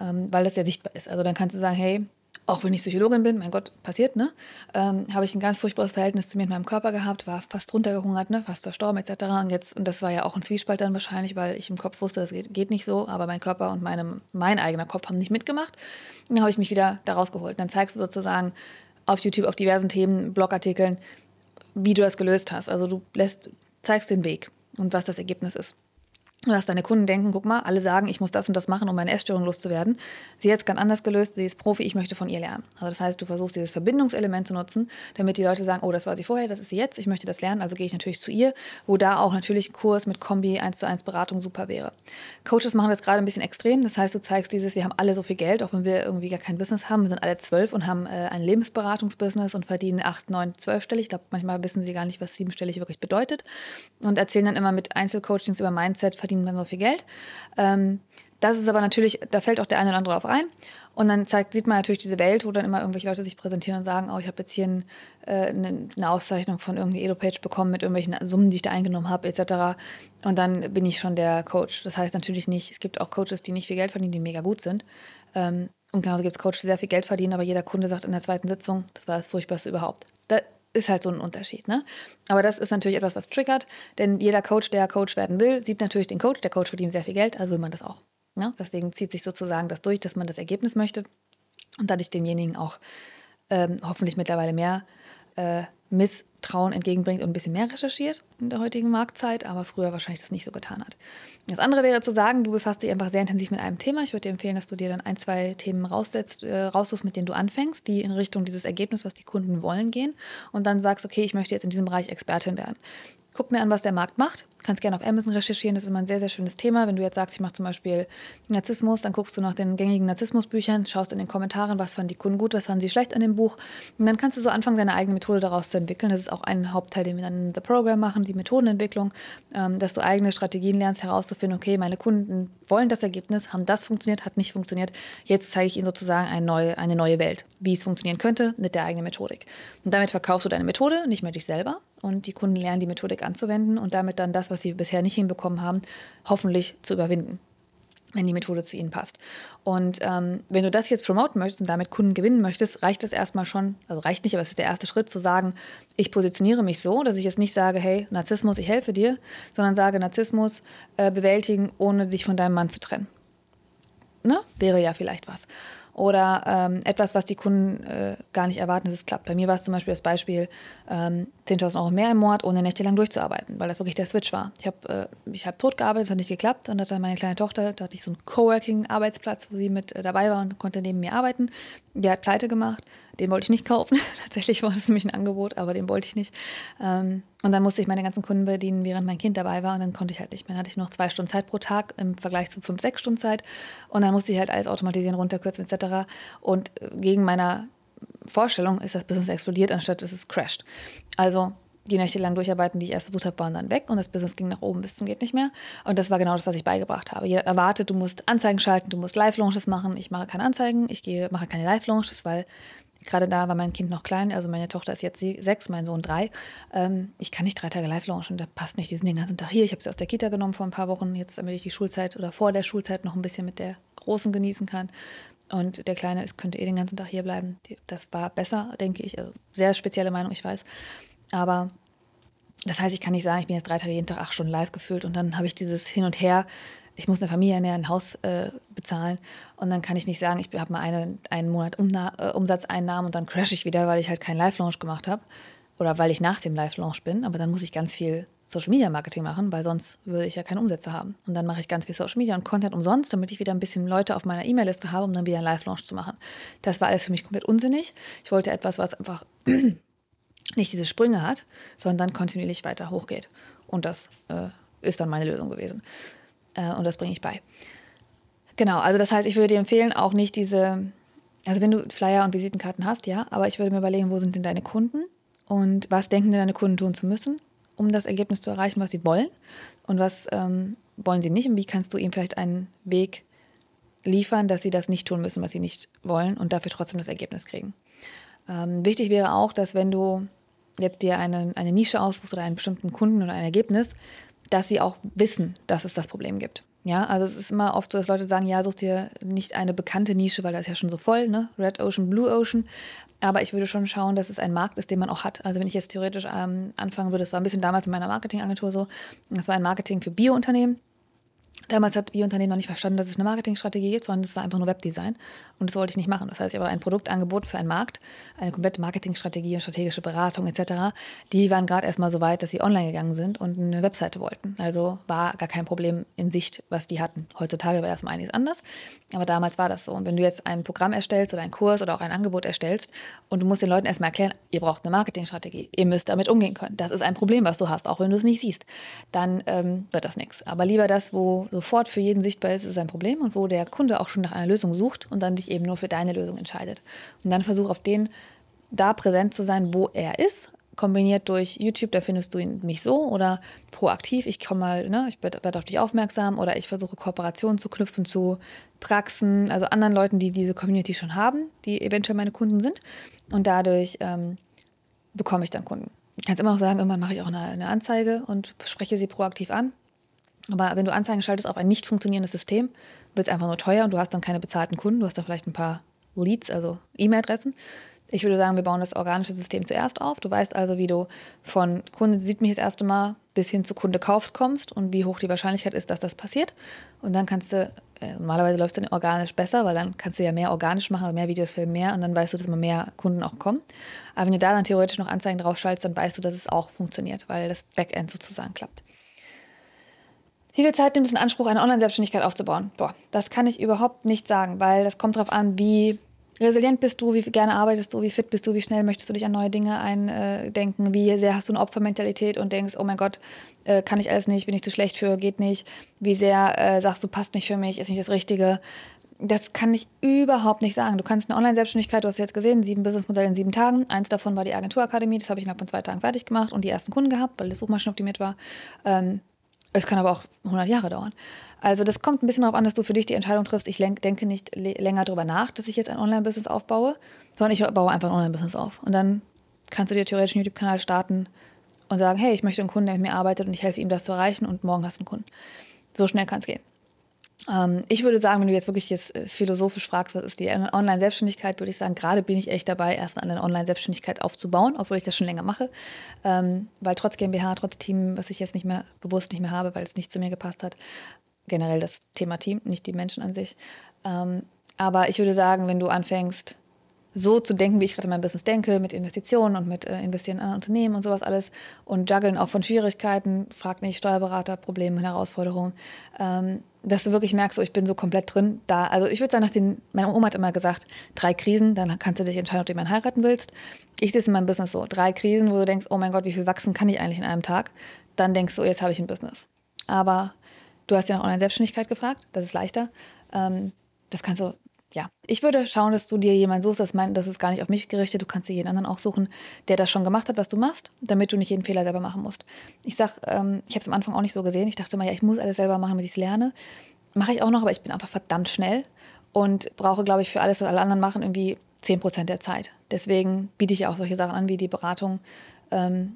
ähm, weil das ja sichtbar ist. Also dann kannst du sagen, hey, auch wenn ich Psychologin bin, mein Gott, passiert, ne? Ähm, habe ich ein ganz furchtbares Verhältnis zu mir und meinem Körper gehabt, war fast runtergehungert, ne? fast verstorben etc. Und jetzt, und das war ja auch ein Zwiespalt dann wahrscheinlich, weil ich im Kopf wusste, das geht, geht nicht so, aber mein Körper und meine, mein eigener Kopf haben nicht mitgemacht. Und dann habe ich mich wieder da rausgeholt. Und dann zeigst du sozusagen auf YouTube, auf diversen Themen, Blogartikeln, wie du das gelöst hast. Also du lässt, zeigst den Weg und was das Ergebnis ist dass deine Kunden denken, guck mal, alle sagen, ich muss das und das machen, um meine Essstörung loszuwerden. Sie hat es ganz anders gelöst, sie ist Profi, ich möchte von ihr lernen. Also das heißt, du versuchst dieses Verbindungselement zu nutzen, damit die Leute sagen, oh, das war sie vorher, das ist sie jetzt, ich möchte das lernen, also gehe ich natürlich zu ihr, wo da auch natürlich ein Kurs mit Kombi 1 zu 1 Beratung super wäre. Coaches machen das gerade ein bisschen extrem, das heißt, du zeigst dieses, wir haben alle so viel Geld, auch wenn wir irgendwie gar kein Business haben, wir sind alle zwölf und haben äh, ein Lebensberatungsbusiness und verdienen acht, neun, zwölfstellig. Ich glaube, manchmal wissen sie gar nicht, was siebenstellig wirklich bedeutet und erzählen dann immer mit Einzelcoachings über Mindset, verdienen dann so viel Geld. Ähm, das ist aber natürlich, da fällt auch der eine oder andere auf ein. Und dann zeigt, sieht man natürlich diese Welt, wo dann immer irgendwelche Leute sich präsentieren und sagen, oh, ich habe jetzt hier ein, äh, ne, eine Auszeichnung von irgendwie Edo-Page bekommen mit irgendwelchen Summen, die ich da eingenommen habe, etc. Und dann bin ich schon der Coach. Das heißt natürlich nicht, es gibt auch Coaches, die nicht viel Geld verdienen, die mega gut sind. Ähm, und genauso gibt es Coaches, die sehr viel Geld verdienen, aber jeder Kunde sagt in der zweiten Sitzung, das war das Furchtbarste überhaupt. Da, ist halt so ein Unterschied. Ne? Aber das ist natürlich etwas, was triggert, denn jeder Coach, der Coach werden will, sieht natürlich den Coach. Der Coach verdient sehr viel Geld, also will man das auch. Ne? Deswegen zieht sich sozusagen das durch, dass man das Ergebnis möchte und dadurch demjenigen auch ähm, hoffentlich mittlerweile mehr äh, miss Trauen entgegenbringt und ein bisschen mehr recherchiert in der heutigen Marktzeit, aber früher wahrscheinlich das nicht so getan hat. Das andere wäre zu sagen, du befasst dich einfach sehr intensiv mit einem Thema. Ich würde dir empfehlen, dass du dir dann ein, zwei Themen raussetzt, äh, raussuchst, mit denen du anfängst, die in Richtung dieses Ergebnis, was die Kunden wollen, gehen und dann sagst, okay, ich möchte jetzt in diesem Bereich Expertin werden. Guck mir an, was der Markt macht. Kannst gerne auf Amazon recherchieren, das ist immer ein sehr, sehr schönes Thema. Wenn du jetzt sagst, ich mache zum Beispiel Narzissmus, dann guckst du nach den gängigen Narzissmusbüchern, schaust in den Kommentaren, was fanden die Kunden gut, was fanden sie schlecht an dem Buch. Und dann kannst du so anfangen, deine eigene Methode daraus zu entwickeln. Das ist ist auch ein Hauptteil, den wir dann in The Program machen, die Methodenentwicklung, ähm, dass du eigene Strategien lernst, herauszufinden, okay, meine Kunden wollen das Ergebnis, haben das funktioniert, hat nicht funktioniert. Jetzt zeige ich ihnen sozusagen eine neue, eine neue Welt, wie es funktionieren könnte mit der eigenen Methodik. Und damit verkaufst du deine Methode, nicht mehr dich selber. Und die Kunden lernen die Methodik anzuwenden und damit dann das, was sie bisher nicht hinbekommen haben, hoffentlich zu überwinden wenn die Methode zu ihnen passt. Und ähm, wenn du das jetzt promoten möchtest und damit Kunden gewinnen möchtest, reicht das erstmal schon, also reicht nicht, aber es ist der erste Schritt zu sagen, ich positioniere mich so, dass ich jetzt nicht sage, hey, Narzissmus, ich helfe dir, sondern sage, Narzissmus äh, bewältigen, ohne sich von deinem Mann zu trennen. Ne? Wäre ja vielleicht was oder ähm, etwas, was die Kunden äh, gar nicht erwarten, dass es klappt. Bei mir war es zum Beispiel das Beispiel ähm, 10.000 Euro mehr im Mord, ohne nächtelang durchzuarbeiten, weil das wirklich der Switch war. Ich habe äh, hab tot gearbeitet, es hat nicht geklappt und hat meine kleine Tochter, da hatte ich so einen Coworking-Arbeitsplatz, wo sie mit äh, dabei war und konnte neben mir arbeiten. Die hat pleite gemacht den wollte ich nicht kaufen. Tatsächlich war das nämlich ein Angebot, aber den wollte ich nicht. Ähm, und dann musste ich meine ganzen Kunden bedienen, während mein Kind dabei war. Und dann konnte ich halt nicht mehr. Dann hatte ich noch zwei Stunden Zeit pro Tag im Vergleich zu fünf, sechs Stunden Zeit. Und dann musste ich halt alles automatisieren, runterkürzen etc. Und äh, gegen meiner Vorstellung ist das Business explodiert, anstatt dass es crasht. Also die Nächte lang durcharbeiten, die ich erst versucht habe, waren dann weg und das Business ging nach oben bis zum geht nicht mehr. Und das war genau das, was ich beigebracht habe. Jeder erwartet, du musst Anzeigen schalten, du musst Live-Launches machen. Ich mache keine Anzeigen, ich gehe, mache keine Live-Launches, weil gerade da war mein Kind noch klein, also meine Tochter ist jetzt sechs, mein Sohn drei. Ähm, ich kann nicht drei Tage live launchen, da passt nicht. Die sind den ganzen Tag hier. Ich habe sie aus der Kita genommen vor ein paar Wochen, jetzt damit ich die Schulzeit oder vor der Schulzeit noch ein bisschen mit der Großen genießen kann. Und der Kleine ist, könnte eh den ganzen Tag hier bleiben. Das war besser, denke ich. Also sehr spezielle Meinung, ich weiß. Aber das heißt, ich kann nicht sagen, ich bin jetzt drei Tage jeden Tag acht Stunden live gefühlt und dann habe ich dieses Hin und Her ich muss eine Familie ernähren, ein Haus äh, bezahlen und dann kann ich nicht sagen, ich habe mal eine, einen Monat Umna äh, Umsatzeinnahmen und dann crash ich wieder, weil ich halt keinen Live-Launch gemacht habe oder weil ich nach dem Live-Launch bin, aber dann muss ich ganz viel Social Media Marketing machen, weil sonst würde ich ja keine Umsätze haben. Und dann mache ich ganz viel Social Media und Content umsonst, damit ich wieder ein bisschen Leute auf meiner E-Mail-Liste habe, um dann wieder einen Live-Launch zu machen. Das war alles für mich komplett unsinnig. Ich wollte etwas, was einfach nicht diese Sprünge hat, sondern dann kontinuierlich weiter hochgeht. Und das äh, ist dann meine Lösung gewesen. Äh, und das bringe ich bei. Genau, also das heißt, ich würde dir empfehlen, auch nicht diese, also wenn du Flyer und Visitenkarten hast, ja, aber ich würde mir überlegen, wo sind denn deine Kunden und was denken denn deine Kunden tun zu müssen, um das Ergebnis zu erreichen, was sie wollen und was ähm, wollen sie nicht und wie kannst du ihnen vielleicht einen Weg liefern, dass sie das nicht tun müssen, was sie nicht wollen und dafür trotzdem das Ergebnis kriegen. Ähm, wichtig wäre auch, dass wenn du jetzt dir eine, eine Nische aussuchst oder einen bestimmten Kunden oder ein Ergebnis, dass sie auch wissen, dass es das Problem gibt. Ja, also es ist immer oft so, dass Leute sagen, ja, such dir nicht eine bekannte Nische, weil das ist ja schon so voll, ne? Red Ocean, Blue Ocean. Aber ich würde schon schauen, dass es ein Markt ist, den man auch hat. Also wenn ich jetzt theoretisch ähm, anfangen würde, das war ein bisschen damals in meiner Marketingagentur so, das war ein Marketing für Biounternehmen. Damals hat ihr Unternehmen noch nicht verstanden, dass es eine Marketingstrategie gibt, sondern es war einfach nur Webdesign. Und das wollte ich nicht machen. Das heißt, ich habe ein Produktangebot für einen Markt, eine komplette Marketingstrategie und strategische Beratung etc. Die waren gerade erstmal so weit, dass sie online gegangen sind und eine Webseite wollten. Also war gar kein Problem in Sicht, was die hatten. Heutzutage wäre das mal einiges anders, aber damals war das so. Und wenn du jetzt ein Programm erstellst oder einen Kurs oder auch ein Angebot erstellst und du musst den Leuten erstmal erklären, ihr braucht eine Marketingstrategie, ihr müsst damit umgehen können. Das ist ein Problem, was du hast, auch wenn du es nicht siehst. Dann ähm, wird das nichts. Aber lieber das, wo sofort für jeden sichtbar ist, ist ein Problem und wo der Kunde auch schon nach einer Lösung sucht und dann dich eben nur für deine Lösung entscheidet. Und dann versuch auf den da präsent zu sein, wo er ist, kombiniert durch YouTube, da findest du mich so oder proaktiv, ich komme mal, ne, ich werde auf dich aufmerksam oder ich versuche Kooperationen zu knüpfen zu Praxen, also anderen Leuten, die diese Community schon haben, die eventuell meine Kunden sind und dadurch ähm, bekomme ich dann Kunden. Du kannst immer noch sagen, irgendwann mache ich auch eine, eine Anzeige und spreche sie proaktiv an. Aber wenn du Anzeigen schaltest auf ein nicht funktionierendes System, wird es einfach nur teuer und du hast dann keine bezahlten Kunden, du hast dann vielleicht ein paar Leads, also E-Mail-Adressen. Ich würde sagen, wir bauen das organische System zuerst auf. Du weißt also, wie du von Kunde sieht mich das erste Mal bis hin zu Kunde kaufst kommst und wie hoch die Wahrscheinlichkeit ist, dass das passiert. Und dann kannst du, äh, normalerweise läuft es dann organisch besser, weil dann kannst du ja mehr organisch machen, also mehr Videos filmen, mehr und dann weißt du, dass immer mehr Kunden auch kommen. Aber wenn du da dann theoretisch noch Anzeigen draufschaltest, dann weißt du, dass es auch funktioniert, weil das Backend sozusagen klappt. Wie viel Zeit nimmt es in Anspruch, eine Online-Selbstständigkeit aufzubauen? Boah, das kann ich überhaupt nicht sagen, weil das kommt darauf an, wie resilient bist du, wie gerne arbeitest du, wie fit bist du, wie schnell möchtest du dich an neue Dinge eindenken, wie sehr hast du eine Opfermentalität und denkst, oh mein Gott, äh, kann ich alles nicht, bin ich zu schlecht für, geht nicht, wie sehr äh, sagst du, passt nicht für mich, ist nicht das Richtige. Das kann ich überhaupt nicht sagen. Du kannst eine Online-Selbstständigkeit, du hast jetzt gesehen, sieben Businessmodelle in sieben Tagen. Eins davon war die Agenturakademie, das habe ich innerhalb von zwei Tagen fertig gemacht und die ersten Kunden gehabt, weil das optimiert war. Ähm, es kann aber auch 100 Jahre dauern. Also das kommt ein bisschen darauf an, dass du für dich die Entscheidung triffst. Ich denke nicht länger darüber nach, dass ich jetzt ein Online-Business aufbaue, sondern ich baue einfach ein Online-Business auf. Und dann kannst du dir theoretisch einen YouTube-Kanal starten und sagen, hey, ich möchte einen Kunden, der mit mir arbeitet und ich helfe ihm, das zu erreichen und morgen hast du einen Kunden. So schnell kann es gehen. Ähm, ich würde sagen, wenn du jetzt wirklich jetzt äh, philosophisch fragst, was ist die Online-Selbstständigkeit, würde ich sagen, gerade bin ich echt dabei, erst eine Online-Selbstständigkeit aufzubauen, obwohl ich das schon länger mache, ähm, weil trotz GmbH, trotz Team, was ich jetzt nicht mehr bewusst nicht mehr habe, weil es nicht zu mir gepasst hat, generell das Thema Team, nicht die Menschen an sich. Ähm, aber ich würde sagen, wenn du anfängst, so zu denken, wie ich gerade in meinem Business denke, mit Investitionen und mit äh, Investieren in andere Unternehmen und sowas alles und juggeln auch von Schwierigkeiten, frag nicht, Steuerberater, Probleme, Herausforderungen, ähm, dass du wirklich merkst, so, ich bin so komplett drin da. Also ich würde sagen, nach den, meine Oma hat immer gesagt, drei Krisen, dann kannst du dich entscheiden, ob du jemanden heiraten willst. Ich sehe es in meinem Business so, drei Krisen, wo du denkst, oh mein Gott, wie viel wachsen kann ich eigentlich in einem Tag? Dann denkst du, oh, jetzt habe ich ein Business. Aber du hast ja nach Online-Selbstständigkeit gefragt, das ist leichter. Ähm, das kannst du ja, ich würde schauen, dass du dir jemanden suchst, das, mein, das ist gar nicht auf mich gerichtet, du kannst dir jeden anderen auch suchen, der das schon gemacht hat, was du machst, damit du nicht jeden Fehler selber machen musst. Ich sag, ähm, ich habe es am Anfang auch nicht so gesehen, ich dachte mal, ja, ich muss alles selber machen, damit ich es lerne. Mache ich auch noch, aber ich bin einfach verdammt schnell und brauche, glaube ich, für alles, was alle anderen machen, irgendwie 10% der Zeit. Deswegen biete ich auch solche Sachen an wie die Beratung. Ähm,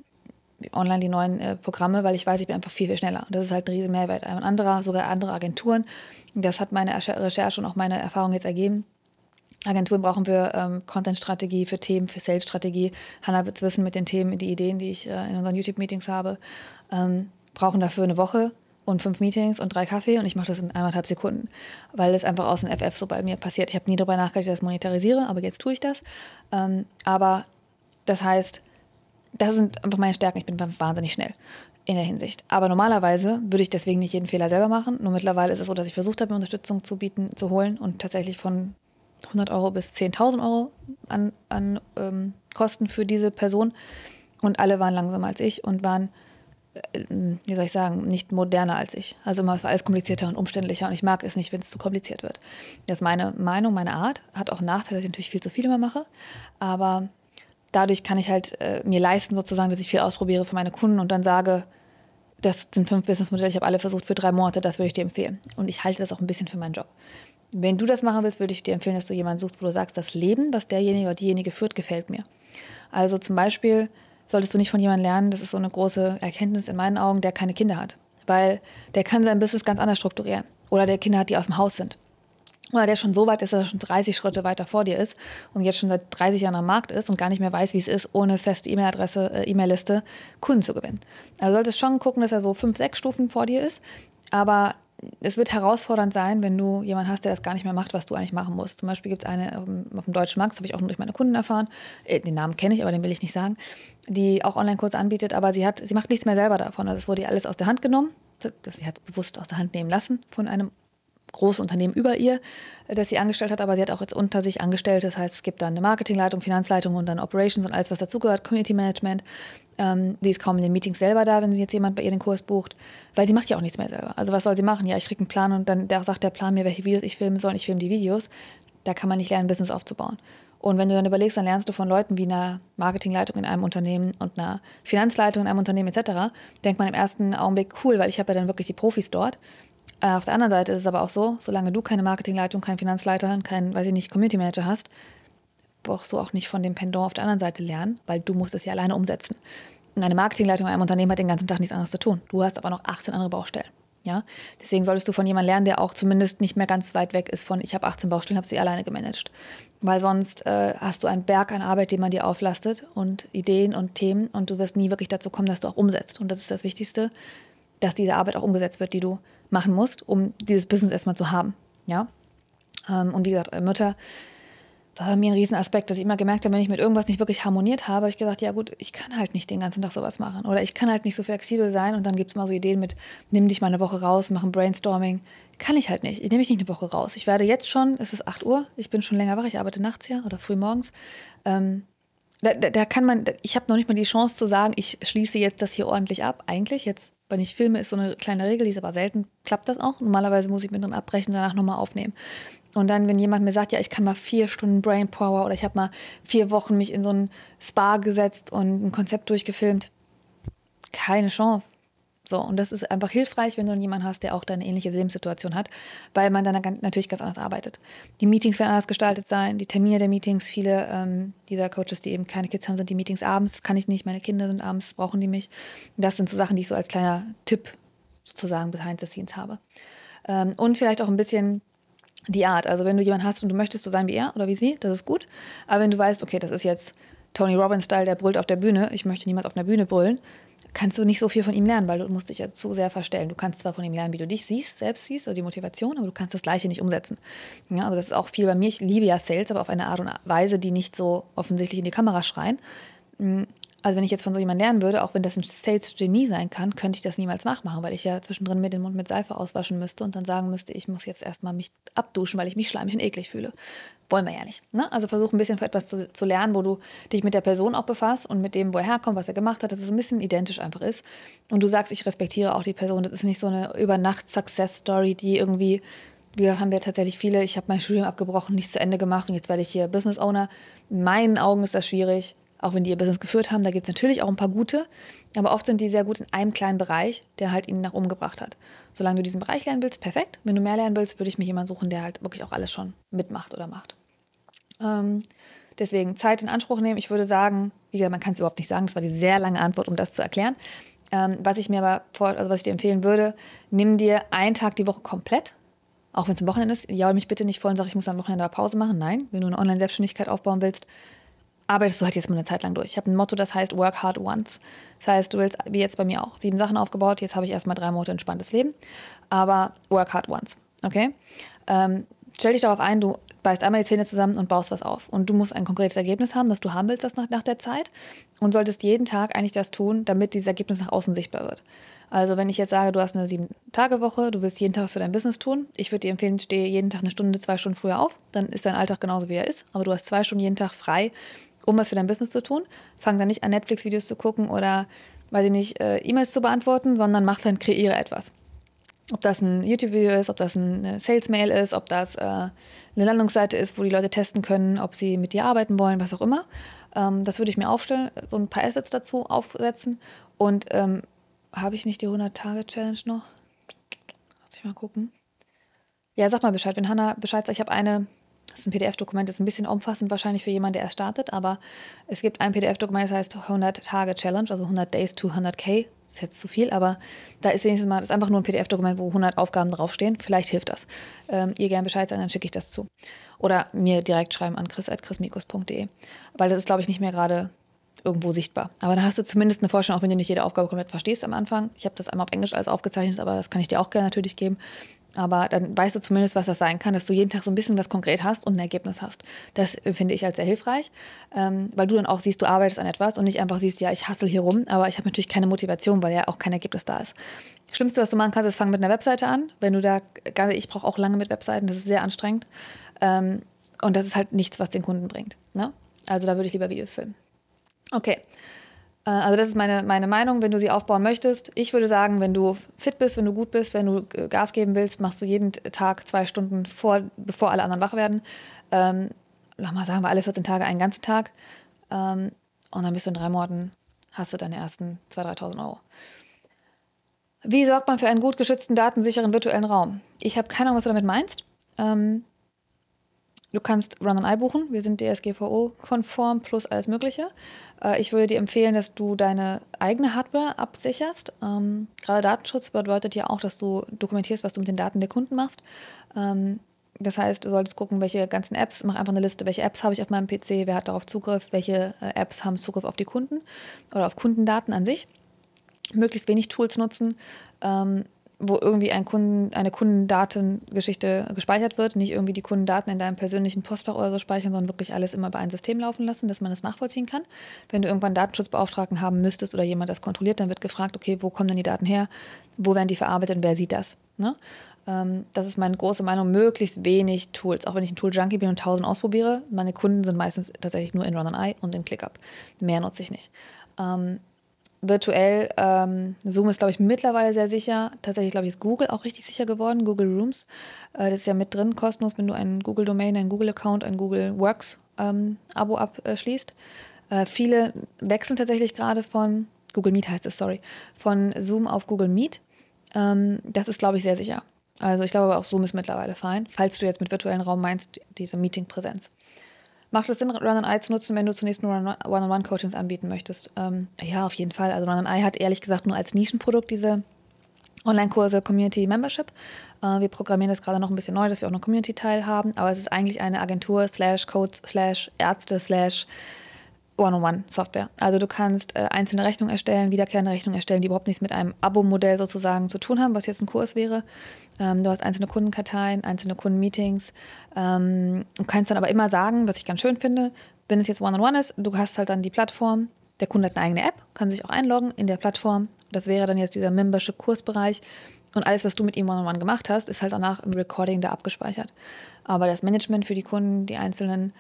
online die neuen äh, Programme, weil ich weiß, ich bin einfach viel, viel schneller. Und das ist halt ein riesen Mehrwert. Ein anderer, sogar andere Agenturen. Das hat meine Recherche und auch meine Erfahrung jetzt ergeben. Agenturen brauchen wir ähm, Content-Strategie für Themen, für Sales-Strategie. Hanna wird es wissen mit den Themen, die Ideen, die ich äh, in unseren YouTube-Meetings habe. Ähm, brauchen dafür eine Woche und fünf Meetings und drei Kaffee und ich mache das in eineinhalb Sekunden, weil es einfach aus dem FF so bei mir passiert. Ich habe nie darüber nachgedacht, dass ich das monetarisiere, aber jetzt tue ich das. Ähm, aber das heißt, das sind einfach meine Stärken. Ich bin wahnsinnig schnell in der Hinsicht. Aber normalerweise würde ich deswegen nicht jeden Fehler selber machen. Nur mittlerweile ist es so, dass ich versucht habe, mir Unterstützung zu bieten, zu holen und tatsächlich von 100 Euro bis 10.000 Euro an, an ähm, Kosten für diese Person. Und alle waren langsamer als ich und waren, äh, wie soll ich sagen, nicht moderner als ich. Also immer war alles komplizierter und umständlicher und ich mag es nicht, wenn es zu kompliziert wird. Das ist meine Meinung, meine Art. Hat auch Nachteile, dass ich natürlich viel zu viel immer mache. Aber dadurch kann ich halt äh, mir leisten, sozusagen, dass ich viel ausprobiere für meine Kunden und dann sage, das sind fünf Businessmodelle, ich habe alle versucht für drei Monate, das würde ich dir empfehlen. Und ich halte das auch ein bisschen für meinen Job. Wenn du das machen willst, würde ich dir empfehlen, dass du jemanden suchst, wo du sagst, das Leben, was derjenige oder diejenige führt, gefällt mir. Also zum Beispiel solltest du nicht von jemandem lernen, das ist so eine große Erkenntnis in meinen Augen, der keine Kinder hat. Weil der kann sein Business ganz anders strukturieren. Oder der Kinder hat, die aus dem Haus sind oder der schon so weit ist, dass er schon 30 Schritte weiter vor dir ist und jetzt schon seit 30 Jahren am Markt ist und gar nicht mehr weiß, wie es ist, ohne feste E-Mail-Adresse, äh, E-Mail-Liste Kunden zu gewinnen. Also solltest schon gucken, dass er so fünf, sechs Stufen vor dir ist, aber es wird herausfordernd sein, wenn du jemanden hast, der das gar nicht mehr macht, was du eigentlich machen musst. Zum Beispiel gibt es eine auf dem deutschen Markt, das habe ich auch nur durch meine Kunden erfahren, äh, den Namen kenne ich, aber den will ich nicht sagen, die auch Online-Kurse anbietet, aber sie, hat, sie macht nichts mehr selber davon. Also es wurde ihr alles aus der Hand genommen, das, sie hat es bewusst aus der Hand nehmen lassen von einem große Unternehmen über ihr, äh, das sie angestellt hat, aber sie hat auch jetzt unter sich angestellt. Das heißt, es gibt dann eine Marketingleitung, Finanzleitung und dann Operations und alles, was dazugehört, Community Management. Ähm, sie ist kaum in den Meetings selber da, wenn sie jetzt jemand bei ihr den Kurs bucht, weil sie macht ja auch nichts mehr selber. Also was soll sie machen? Ja, ich kriege einen Plan und dann der, sagt der Plan mir, welche Videos ich filmen soll und ich filme die Videos. Da kann man nicht lernen, Business aufzubauen. Und wenn du dann überlegst, dann lernst du von Leuten wie einer Marketingleitung in einem Unternehmen und einer Finanzleitung in einem Unternehmen etc., denkt man im ersten Augenblick, cool, weil ich habe ja dann wirklich die Profis dort. Äh, auf der anderen Seite ist es aber auch so, solange du keine Marketingleitung, keinen Finanzleiter, keinen, weiß ich nicht, Community Manager hast, brauchst du auch nicht von dem Pendant auf der anderen Seite lernen, weil du musst es ja alleine umsetzen. Und eine Marketingleitung in einem Unternehmen hat den ganzen Tag nichts anderes zu tun. Du hast aber noch 18 andere Baustellen. Ja? Deswegen solltest du von jemandem lernen, der auch zumindest nicht mehr ganz weit weg ist von, ich habe 18 Baustellen, habe sie alleine gemanagt. Weil sonst äh, hast du einen Berg an Arbeit, den man dir auflastet und Ideen und Themen und du wirst nie wirklich dazu kommen, dass du auch umsetzt. Und das ist das Wichtigste, dass diese Arbeit auch umgesetzt wird, die du machen musst, um dieses Business erstmal zu haben. Ja? Ähm, und wie gesagt, äh, Mütter, das war mir ein Riesenaspekt, dass ich immer gemerkt habe, wenn ich mit irgendwas nicht wirklich harmoniert habe, habe ich gesagt, ja gut, ich kann halt nicht den ganzen Tag sowas machen oder ich kann halt nicht so flexibel sein und dann gibt es mal so Ideen mit, nimm dich mal eine Woche raus, mach ein Brainstorming. Kann ich halt nicht. Ich nehme mich nicht eine Woche raus. Ich werde jetzt schon, es ist 8 Uhr, ich bin schon länger wach, ich arbeite nachts ja oder früh morgens. Ähm, da, da, da, kann man, ich habe noch nicht mal die Chance zu sagen, ich schließe jetzt das hier ordentlich ab. Eigentlich, jetzt wenn ich filme, ist so eine kleine Regel, die ist aber selten, klappt das auch. Normalerweise muss ich mir dann abbrechen und danach nochmal aufnehmen. Und dann, wenn jemand mir sagt, ja, ich kann mal vier Stunden Brain Power oder ich habe mal vier Wochen mich in so ein Spa gesetzt und ein Konzept durchgefilmt, keine Chance. So, und das ist einfach hilfreich, wenn du jemanden hast, der auch deine ähnliche Lebenssituation hat, weil man dann natürlich ganz anders arbeitet. Die Meetings werden anders gestaltet sein, die Termine der Meetings, viele ähm, dieser Coaches, die eben keine Kids haben, sind die Meetings abends, das kann ich nicht, meine Kinder sind abends, brauchen die mich. Das sind so Sachen, die ich so als kleiner Tipp sozusagen behind the scenes habe. Ähm, und vielleicht auch ein bisschen die Art. Also wenn du jemanden hast und du möchtest so sein wie er oder wie sie, das ist gut. Aber wenn du weißt, okay, das ist jetzt Tony Robbins-Style, der brüllt auf der Bühne, ich möchte niemals auf einer Bühne brüllen, kannst du nicht so viel von ihm lernen, weil du musst dich ja zu sehr verstellen. Du kannst zwar von ihm lernen, wie du dich siehst, selbst siehst oder die Motivation, aber du kannst das Gleiche nicht umsetzen. Ja, also das ist auch viel bei mir. Ich liebe ja Sales, aber auf eine Art und Weise, die nicht so offensichtlich in die Kamera schreien. Mm, also wenn ich jetzt von so jemandem lernen würde, auch wenn das ein Sales-Genie sein kann, könnte ich das niemals nachmachen, weil ich ja zwischendrin mir den Mund mit Seife auswaschen müsste und dann sagen müsste, ich muss jetzt erstmal mich abduschen, weil ich mich schleimig und eklig fühle. Wollen wir ja nicht. Ne? Also versuch ein bisschen für etwas zu, zu, lernen, wo du dich mit der Person auch befasst und mit dem, wo er herkommt, was er gemacht hat, dass es ein bisschen identisch einfach ist. Und du sagst, ich respektiere auch die Person. Das ist nicht so eine Übernacht-Success-Story, die irgendwie, wie gesagt, haben wir tatsächlich viele, ich habe mein Studium abgebrochen, nichts zu Ende gemacht und jetzt werde ich hier Business Owner. In meinen Augen ist das schwierig auch wenn die ihr Business geführt haben, da gibt es natürlich auch ein paar gute, aber oft sind die sehr gut in einem kleinen Bereich, der halt ihnen nach oben gebracht hat. Solange du diesen Bereich lernen willst, perfekt. Wenn du mehr lernen willst, würde ich mir jemanden suchen, der halt wirklich auch alles schon mitmacht oder macht. Ähm, deswegen Zeit in Anspruch nehmen. Ich würde sagen, wie gesagt, man kann es überhaupt nicht sagen, das war die sehr lange Antwort, um das zu erklären. Ähm, was ich mir aber vor, also was ich dir empfehlen würde, nimm dir einen Tag die Woche komplett, auch wenn es ein Wochenende ist, jaul mich bitte nicht voll und sag, ich muss am Wochenende eine Pause machen. Nein, wenn du eine Online-Selbstständigkeit aufbauen willst, arbeitest du halt jetzt mal eine Zeit lang durch. Ich habe ein Motto, das heißt Work Hard Once. Das heißt, du willst, wie jetzt bei mir auch, sieben Sachen aufgebaut, jetzt habe ich erstmal drei Monate entspanntes Leben, aber Work Hard Once, okay? Ähm, stell dich darauf ein, du beißt einmal die Zähne zusammen und baust was auf. Und du musst ein konkretes Ergebnis haben, dass du haben willst das nach, nach der Zeit und solltest jeden Tag eigentlich das tun, damit dieses Ergebnis nach außen sichtbar wird. Also wenn ich jetzt sage, du hast eine Sieben-Tage-Woche, du willst jeden Tag was für dein Business tun, ich würde dir empfehlen, stehe jeden Tag eine Stunde, zwei Stunden früher auf, dann ist dein Alltag genauso, wie er ist, aber du hast zwei Stunden jeden Tag frei, um was für dein Business zu tun. Fang dann nicht an, Netflix-Videos zu gucken oder, weiß ich nicht, äh, E-Mails zu beantworten, sondern mach dann, kreiere etwas. Ob das ein YouTube-Video ist, ob das eine äh, Sales-Mail ist, ob das äh, eine Landungsseite ist, wo die Leute testen können, ob sie mit dir arbeiten wollen, was auch immer. Ähm, das würde ich mir aufstellen, so ein paar Assets dazu aufsetzen. Und ähm, habe ich nicht die 100-Tage-Challenge noch? Lass ich mal gucken. Ja, sag mal Bescheid, wenn Hanna Bescheid sagt, ich habe eine das ist ein PDF-Dokument, das ist ein bisschen umfassend wahrscheinlich für jemanden, der erst startet, aber es gibt ein PDF-Dokument, das heißt 100 Tage Challenge, also 100 Days to 100k. Ist jetzt zu viel, aber da ist wenigstens mal, das ist einfach nur ein PDF-Dokument, wo 100 Aufgaben draufstehen. Vielleicht hilft das. Ähm, ihr gerne Bescheid sagen, dann schicke ich das zu. Oder mir direkt schreiben an chris.chrismikus.de, weil das ist, glaube ich, nicht mehr gerade irgendwo sichtbar. Aber da hast du zumindest eine Vorstellung, auch wenn du nicht jede Aufgabe komplett verstehst am Anfang. Ich habe das einmal auf Englisch alles aufgezeichnet, aber das kann ich dir auch gerne natürlich geben. Aber dann weißt du zumindest, was das sein kann, dass du jeden Tag so ein bisschen was konkret hast und ein Ergebnis hast. Das finde ich als sehr hilfreich, ähm, weil du dann auch siehst, du arbeitest an etwas und nicht einfach siehst, ja, ich hassel hier rum, aber ich habe natürlich keine Motivation, weil ja auch kein Ergebnis da ist. Das Schlimmste, was du machen kannst, ist fangen mit einer Webseite an. Wenn du da, ich brauche auch lange mit Webseiten, das ist sehr anstrengend. Ähm, und das ist halt nichts, was den Kunden bringt. Ne? Also da würde ich lieber Videos filmen. Okay. Äh, also das ist meine, meine Meinung, wenn du sie aufbauen möchtest. Ich würde sagen, wenn du fit bist, wenn du gut bist, wenn du äh, Gas geben willst, machst du jeden Tag zwei Stunden vor, bevor alle anderen wach werden. Ähm, mal sagen wir alle 14 Tage einen ganzen Tag. Ähm, und dann bist du in drei Monaten, hast du deine ersten 2.000, 3.000 Euro. Wie sorgt man für einen gut geschützten, datensicheren virtuellen Raum? Ich habe keine Ahnung, was du damit meinst. Ähm, du kannst Run on Eye buchen. Wir sind DSGVO-konform plus alles Mögliche. Äh, ich würde dir empfehlen, dass du deine eigene Hardware absicherst. Ähm, gerade Datenschutz bedeutet ja auch, dass du dokumentierst, was du mit den Daten der Kunden machst. Ähm, das heißt, du solltest gucken, welche ganzen Apps, mach einfach eine Liste, welche Apps habe ich auf meinem PC, wer hat darauf Zugriff, welche äh, Apps haben Zugriff auf die Kunden oder auf Kundendaten an sich. Möglichst wenig Tools nutzen, ähm, wo irgendwie ein Kunden, eine Kundendatengeschichte gespeichert wird. Nicht irgendwie die Kundendaten in deinem persönlichen Postfach oder so speichern, sondern wirklich alles immer bei einem System laufen lassen, dass man das nachvollziehen kann. Wenn du irgendwann Datenschutzbeauftragten haben müsstest oder jemand das kontrolliert, dann wird gefragt, okay, wo kommen denn die Daten her? Wo werden die verarbeitet und wer sieht das? Ne? Ähm, das ist meine große Meinung, möglichst wenig Tools. Auch wenn ich ein Tool-Junkie bin und tausend ausprobiere, meine Kunden sind meistens tatsächlich nur in Run and Eye und in ClickUp. Mehr nutze ich nicht. Ähm, virtuell. Ähm, Zoom ist, glaube ich, mittlerweile sehr sicher. Tatsächlich, glaube ich, ist Google auch richtig sicher geworden, Google Rooms. Äh, das ist ja mit drin, kostenlos, wenn du einen Google Domain, einen Google Account, ein Google Works ähm, Abo abschließt. Äh, viele wechseln tatsächlich gerade von, Google Meet heißt es, sorry, von Zoom auf Google Meet. Ähm, das ist, glaube ich, sehr sicher. Also ich glaube aber auch Zoom ist mittlerweile fein, falls du jetzt mit virtuellen Raum meinst, diese Meeting-Präsenz. Macht es Sinn, run and eye zu nutzen, wenn du zunächst nur One-on-One-Coachings anbieten möchtest? Ähm, ja, auf jeden Fall. Also run and eye hat ehrlich gesagt nur als Nischenprodukt diese Online-Kurse Community Membership. Äh, wir programmieren das gerade noch ein bisschen neu, dass wir auch einen Community-Teil haben, aber es ist eigentlich eine Agentur slash Codes slash Ärzte slash One-on-One-Software. Also du kannst äh, einzelne Rechnungen erstellen, wiederkehrende Rechnungen erstellen, die überhaupt nichts mit einem Abo-Modell sozusagen zu tun haben, was jetzt ein Kurs wäre. Ähm, du hast einzelne Kundenkarteien, einzelne Kundenmeetings. Ähm, und kannst dann aber immer sagen, was ich ganz schön finde, wenn es jetzt One-on-One -on -one ist, du hast halt dann die Plattform, der Kunde hat eine eigene App, kann sich auch einloggen in der Plattform. Das wäre dann jetzt dieser Membership-Kursbereich. Und alles, was du mit ihm One-on-One -on -one gemacht hast, ist halt danach im Recording da abgespeichert. Aber das Management für die Kunden, die einzelnen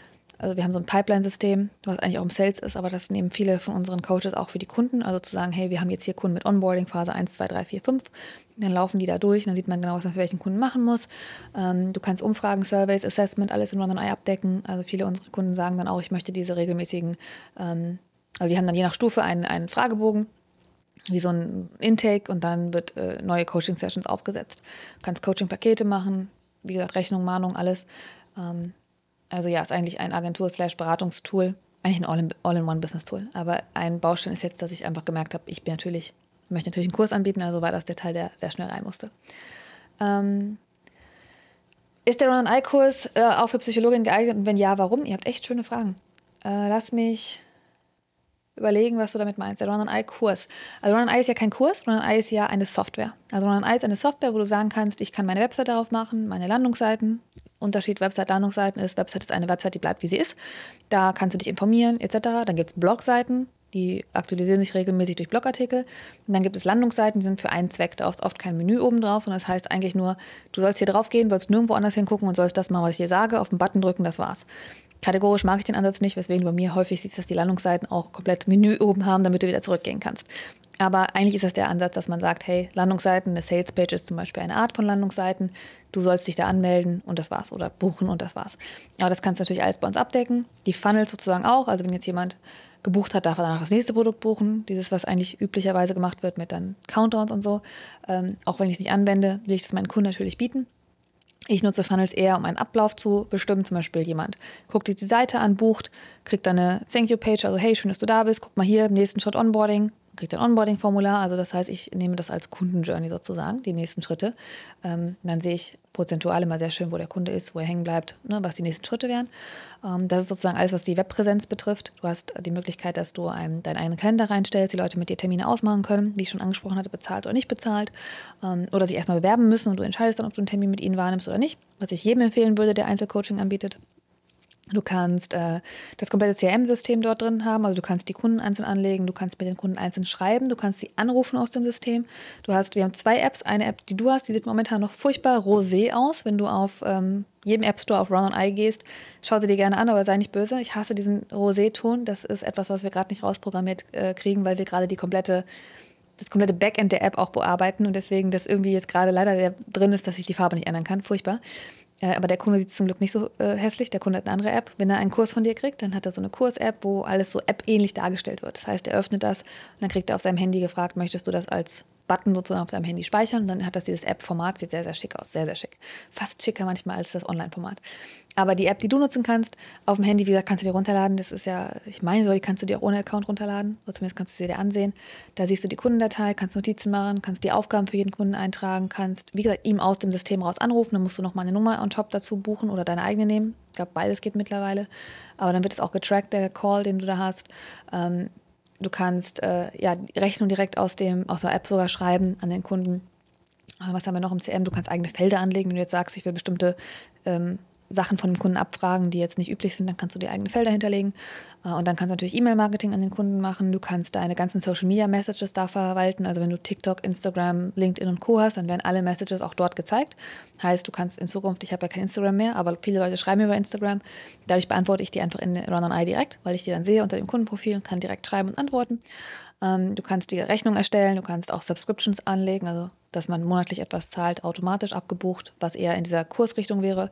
also wir haben so ein Pipeline-System, was eigentlich auch im Sales ist, aber das nehmen viele von unseren Coaches auch für die Kunden. Also zu sagen, hey, wir haben jetzt hier Kunden mit Onboarding-Phase 1, 2, 3, 4, 5. Dann laufen die da durch, dann sieht man genau, was man für welchen Kunden machen muss. Ähm, du kannst Umfragen, Surveys, Assessment, alles in London Eye abdecken. Also viele unserer Kunden sagen dann auch, ich möchte diese regelmäßigen, ähm, also die haben dann je nach Stufe einen, einen Fragebogen, wie so ein Intake und dann wird äh, neue Coaching-Sessions aufgesetzt. Du kannst Coaching-Pakete machen, wie gesagt, Rechnung, Mahnung, alles. Ähm, also ja, ist eigentlich ein Agentur-Beratungstool, eigentlich ein All-in-One-Business-Tool. Aber ein Baustein ist jetzt, dass ich einfach gemerkt habe, ich bin natürlich, möchte natürlich einen Kurs anbieten, also war das der Teil, der sehr schnell rein musste. Ähm, ist der run Ron-Eye-Kurs äh, auch für Psychologin geeignet? Und wenn ja, warum? Ihr habt echt schöne Fragen. Äh, lass mich überlegen, was du damit meinst. Der Run and Eye Kurs. Also Run and Eye ist ja kein Kurs, Run and Eye ist ja eine Software. Also Run and Eye ist eine Software, wo du sagen kannst, ich kann meine Website darauf machen, meine Landungsseiten. Unterschied Website-Landungsseiten ist, Website ist eine Website, die bleibt, wie sie ist. Da kannst du dich informieren, etc. Dann gibt es Blogseiten, die aktualisieren sich regelmäßig durch Blogartikel. Und dann gibt es Landungsseiten, die sind für einen Zweck. Da ist oft kein Menü oben drauf, sondern das heißt eigentlich nur, du sollst hier drauf gehen, sollst nirgendwo anders hingucken und sollst das mal, was ich hier sage, auf den Button drücken, das war's kategorisch mag ich den Ansatz nicht, weswegen du bei mir häufig siehst, dass die Landungsseiten auch komplett Menü oben haben, damit du wieder zurückgehen kannst. Aber eigentlich ist das der Ansatz, dass man sagt, hey, Landungsseiten, eine Salespage ist zum Beispiel eine Art von Landungsseiten, du sollst dich da anmelden und das war's oder buchen und das war's. Aber das kannst du natürlich alles bei uns abdecken. Die Funnels sozusagen auch, also wenn jetzt jemand gebucht hat, darf er danach das nächste Produkt buchen. Dieses, was eigentlich üblicherweise gemacht wird mit dann Countdowns und so. Ähm, auch wenn ich es nicht anwende, will ich das meinen Kunden natürlich bieten. Ich nutze Funnels eher, um einen Ablauf zu bestimmen. Zum Beispiel jemand guckt sich die Seite an, bucht, kriegt dann eine Thank You Page, also hey, schön, dass du da bist, guck mal hier, im nächsten Schritt Onboarding, kriegt ein Onboarding-Formular. Also das heißt, ich nehme das als Kundenjourney sozusagen, die nächsten Schritte. Ähm, dann sehe ich prozentual immer sehr schön, wo der Kunde ist, wo er hängen bleibt, ne, was die nächsten Schritte wären. Ähm, das ist sozusagen alles, was die Webpräsenz betrifft. Du hast die Möglichkeit, dass du einen, deinen eigenen Kalender reinstellst, die Leute mit dir Termine ausmachen können, wie ich schon angesprochen hatte, bezahlt oder nicht bezahlt. Ähm, oder sich erstmal bewerben müssen und du entscheidest dann, ob du einen Termin mit ihnen wahrnimmst oder nicht. Was ich jedem empfehlen würde, der Einzelcoaching anbietet. Du kannst äh, das komplette CRM-System dort drin haben, also du kannst die Kunden einzeln anlegen, du kannst mit den Kunden einzeln schreiben, du kannst sie anrufen aus dem System. Du hast, wir haben zwei Apps, eine App, die du hast, die sieht momentan noch furchtbar rosé aus, wenn du auf ähm, jedem App Store auf Run Round Eye gehst, schau sie dir gerne an, aber sei nicht böse. Ich hasse diesen Rosé-Ton. Das ist etwas, was wir gerade nicht rausprogrammiert äh, kriegen, weil wir gerade die komplette, das komplette Backend der App auch bearbeiten und deswegen das irgendwie jetzt gerade leider drin ist, dass ich die Farbe nicht ändern kann. Furchtbar. Äh, aber der Kunde sieht es zum Glück nicht so äh, hässlich. Der Kunde hat eine andere App. Wenn er einen Kurs von dir kriegt, dann hat er so eine Kurs-App, wo alles so App-ähnlich dargestellt wird. Das heißt, er öffnet das und dann kriegt er auf seinem Handy gefragt, möchtest du das als Button sozusagen auf seinem Handy speichern. Und dann hat das dieses App-Format, sieht sehr, sehr schick aus, sehr, sehr schick. Fast schicker manchmal als das Online-Format. Aber die App, die du nutzen kannst, auf dem Handy, wie gesagt, kannst du dir runterladen. Das ist ja, ich meine, so, die kannst du dir auch ohne Account runterladen. Oder also zumindest kannst du sie dir ansehen. Da siehst du die Kundendatei, kannst Notizen machen, kannst die Aufgaben für jeden Kunden eintragen, kannst, wie gesagt, ihm aus dem System raus anrufen. Dann musst du nochmal eine Nummer on top dazu buchen oder deine eigene nehmen. Ich glaube, beides geht mittlerweile. Aber dann wird es auch getrackt, der Call, den du da hast. Ähm, Du kannst äh, ja, Rechnung direkt aus, dem, aus der App sogar schreiben an den Kunden. Äh, was haben wir noch im CM? Du kannst eigene Felder anlegen, wenn du jetzt sagst, ich will bestimmte ähm, Sachen von dem Kunden abfragen, die jetzt nicht üblich sind, dann kannst du dir eigene Felder hinterlegen. Äh, und dann kannst du natürlich E-Mail-Marketing an den Kunden machen. Du kannst deine ganzen Social-Media-Messages da verwalten. Also wenn du TikTok, Instagram, LinkedIn und Co. hast, dann werden alle Messages auch dort gezeigt. Heißt, du kannst in Zukunft, ich habe ja kein Instagram mehr, aber viele Leute schreiben über Instagram. Dadurch beantworte ich die einfach in Run on Eye direkt, weil ich die dann sehe unter dem Kundenprofil und kann direkt schreiben und antworten. Ähm, du kannst wieder Rechnung erstellen, du kannst auch Subscriptions anlegen, also dass man monatlich etwas zahlt, automatisch abgebucht, was eher in dieser Kursrichtung wäre.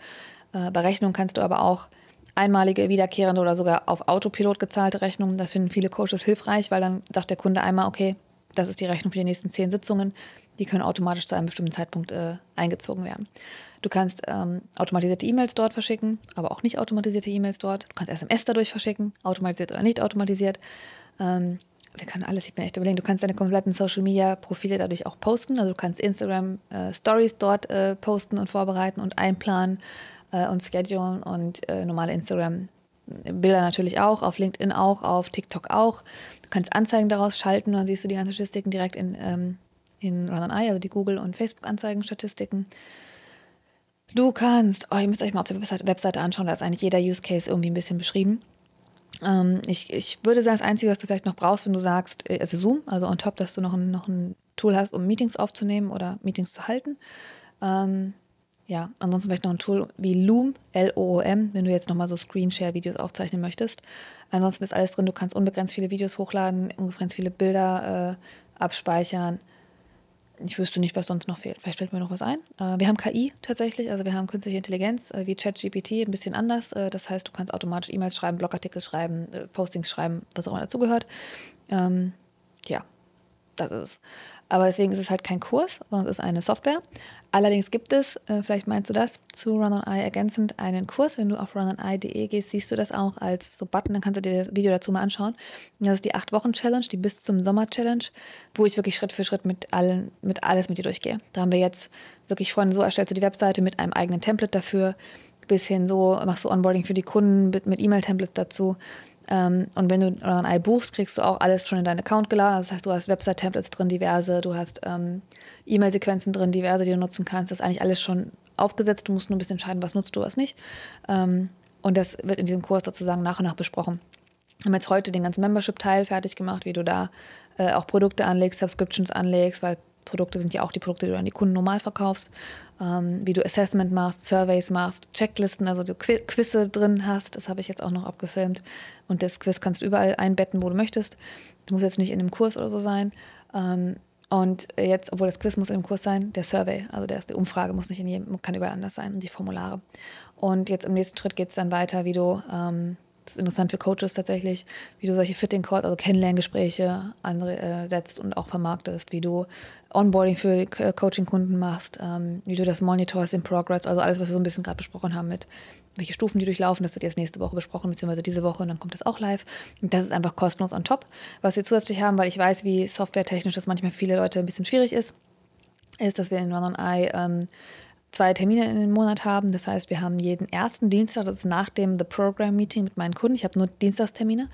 Äh, bei Rechnungen kannst du aber auch einmalige, wiederkehrende oder sogar auf Autopilot gezahlte Rechnungen. Das finden viele Coaches hilfreich, weil dann sagt der Kunde einmal, okay, das ist die Rechnung für die nächsten zehn Sitzungen. Die können automatisch zu einem bestimmten Zeitpunkt äh, eingezogen werden. Du kannst ähm, automatisierte E-Mails dort verschicken, aber auch nicht automatisierte E-Mails dort. Du kannst SMS dadurch verschicken, automatisiert oder nicht automatisiert. Ähm, wir können alles, ich bin echt überlegen. Du kannst deine kompletten Social Media Profile dadurch auch posten. Also du kannst Instagram äh, Stories dort äh, posten und vorbereiten und einplanen äh, und schedulen und äh, normale Instagram. Bilder natürlich auch, auf LinkedIn auch, auf TikTok auch. Du kannst Anzeigen daraus schalten, dann siehst du die ganzen Statistiken direkt in, ähm, in Run on Eye, also die Google- und Facebook-Anzeigen-Statistiken. Du kannst, oh, ihr müsst euch mal auf der Webseite anschauen, da ist eigentlich jeder Use Case irgendwie ein bisschen beschrieben. Ähm, ich, ich würde sagen, das Einzige, was du vielleicht noch brauchst, wenn du sagst, äh, also Zoom, also on top, dass du noch ein, noch ein Tool hast, um Meetings aufzunehmen oder Meetings zu halten. Ähm, ja, ansonsten vielleicht noch ein Tool wie Loom, L-O-O-M, wenn du jetzt nochmal so Screenshare-Videos aufzeichnen möchtest. Ansonsten ist alles drin, du kannst unbegrenzt viele Videos hochladen, unbegrenzt viele Bilder äh, abspeichern. Ich wüsste nicht, was sonst noch fehlt. Vielleicht fällt mir noch was ein. Äh, wir haben KI tatsächlich, also wir haben künstliche Intelligenz, äh, wie ChatGPT, ein bisschen anders. Äh, das heißt, du kannst automatisch E-Mails schreiben, Blogartikel schreiben, äh, Postings schreiben, was auch immer dazugehört. Ähm, ja, das ist es. Aber deswegen ist es halt kein Kurs, sondern es ist eine Software. Allerdings gibt es, äh, vielleicht meinst du das, zu Run on Eye ergänzend einen Kurs. Wenn du auf runoneye.de gehst, siehst du das auch als so Button, dann kannst du dir das Video dazu mal anschauen. das ist die 8-Wochen-Challenge, die bis zum Sommer-Challenge, wo ich wirklich Schritt für Schritt mit, allen, mit alles mit dir durchgehe. Da haben wir jetzt wirklich von, so erstellst du die Webseite mit einem eigenen Template dafür, bis hin so, machst du Onboarding für die Kunden mit, mit E-Mail-Templates dazu ähm, und wenn du ein Ei buchst, kriegst du auch alles schon in deinen Account geladen. Das heißt, du hast Website-Templates drin, diverse, du hast ähm, E-Mail-Sequenzen drin, diverse, die du nutzen kannst. Das ist eigentlich alles schon aufgesetzt. Du musst nur ein bisschen entscheiden, was nutzt du, was nicht. Ähm, und das wird in diesem Kurs sozusagen nach und nach besprochen. Wir haben jetzt heute den ganzen Membership-Teil fertig gemacht, wie du da äh, auch Produkte anlegst, Subscriptions anlegst, weil Produkte sind ja auch die Produkte, die du an die Kunden normal verkaufst, ähm, wie du Assessment machst, Surveys machst, Checklisten, also du Qu Quizze drin hast, das habe ich jetzt auch noch abgefilmt. Und das Quiz kannst du überall einbetten, wo du möchtest. Das muss jetzt nicht in einem Kurs oder so sein. Ähm, und jetzt, obwohl das Quiz muss in dem Kurs sein, der Survey, also der, die Umfrage muss nicht in jedem, kann überall anders sein, die Formulare. Und jetzt im nächsten Schritt geht es dann weiter, wie du ähm, das ist interessant für Coaches tatsächlich, wie du solche Fitting Calls, also Kennenlerngespräche äh, setzt und auch vermarktest, wie du Onboarding für äh, Coaching-Kunden machst, ähm, wie du das monitorst in Progress, also alles, was wir so ein bisschen gerade besprochen haben mit welche Stufen die durchlaufen, das wird jetzt nächste Woche besprochen, beziehungsweise diese Woche und dann kommt das auch live. Und das ist einfach kostenlos on top. Was wir zusätzlich haben, weil ich weiß, wie softwaretechnisch das manchmal viele Leute ein bisschen schwierig ist, ist, dass wir in Run on Eye ähm, zwei Termine in den Monat haben. Das heißt, wir haben jeden ersten Dienstag, das ist nach dem The Program Meeting mit meinen Kunden, ich habe nur Dienstagstermine,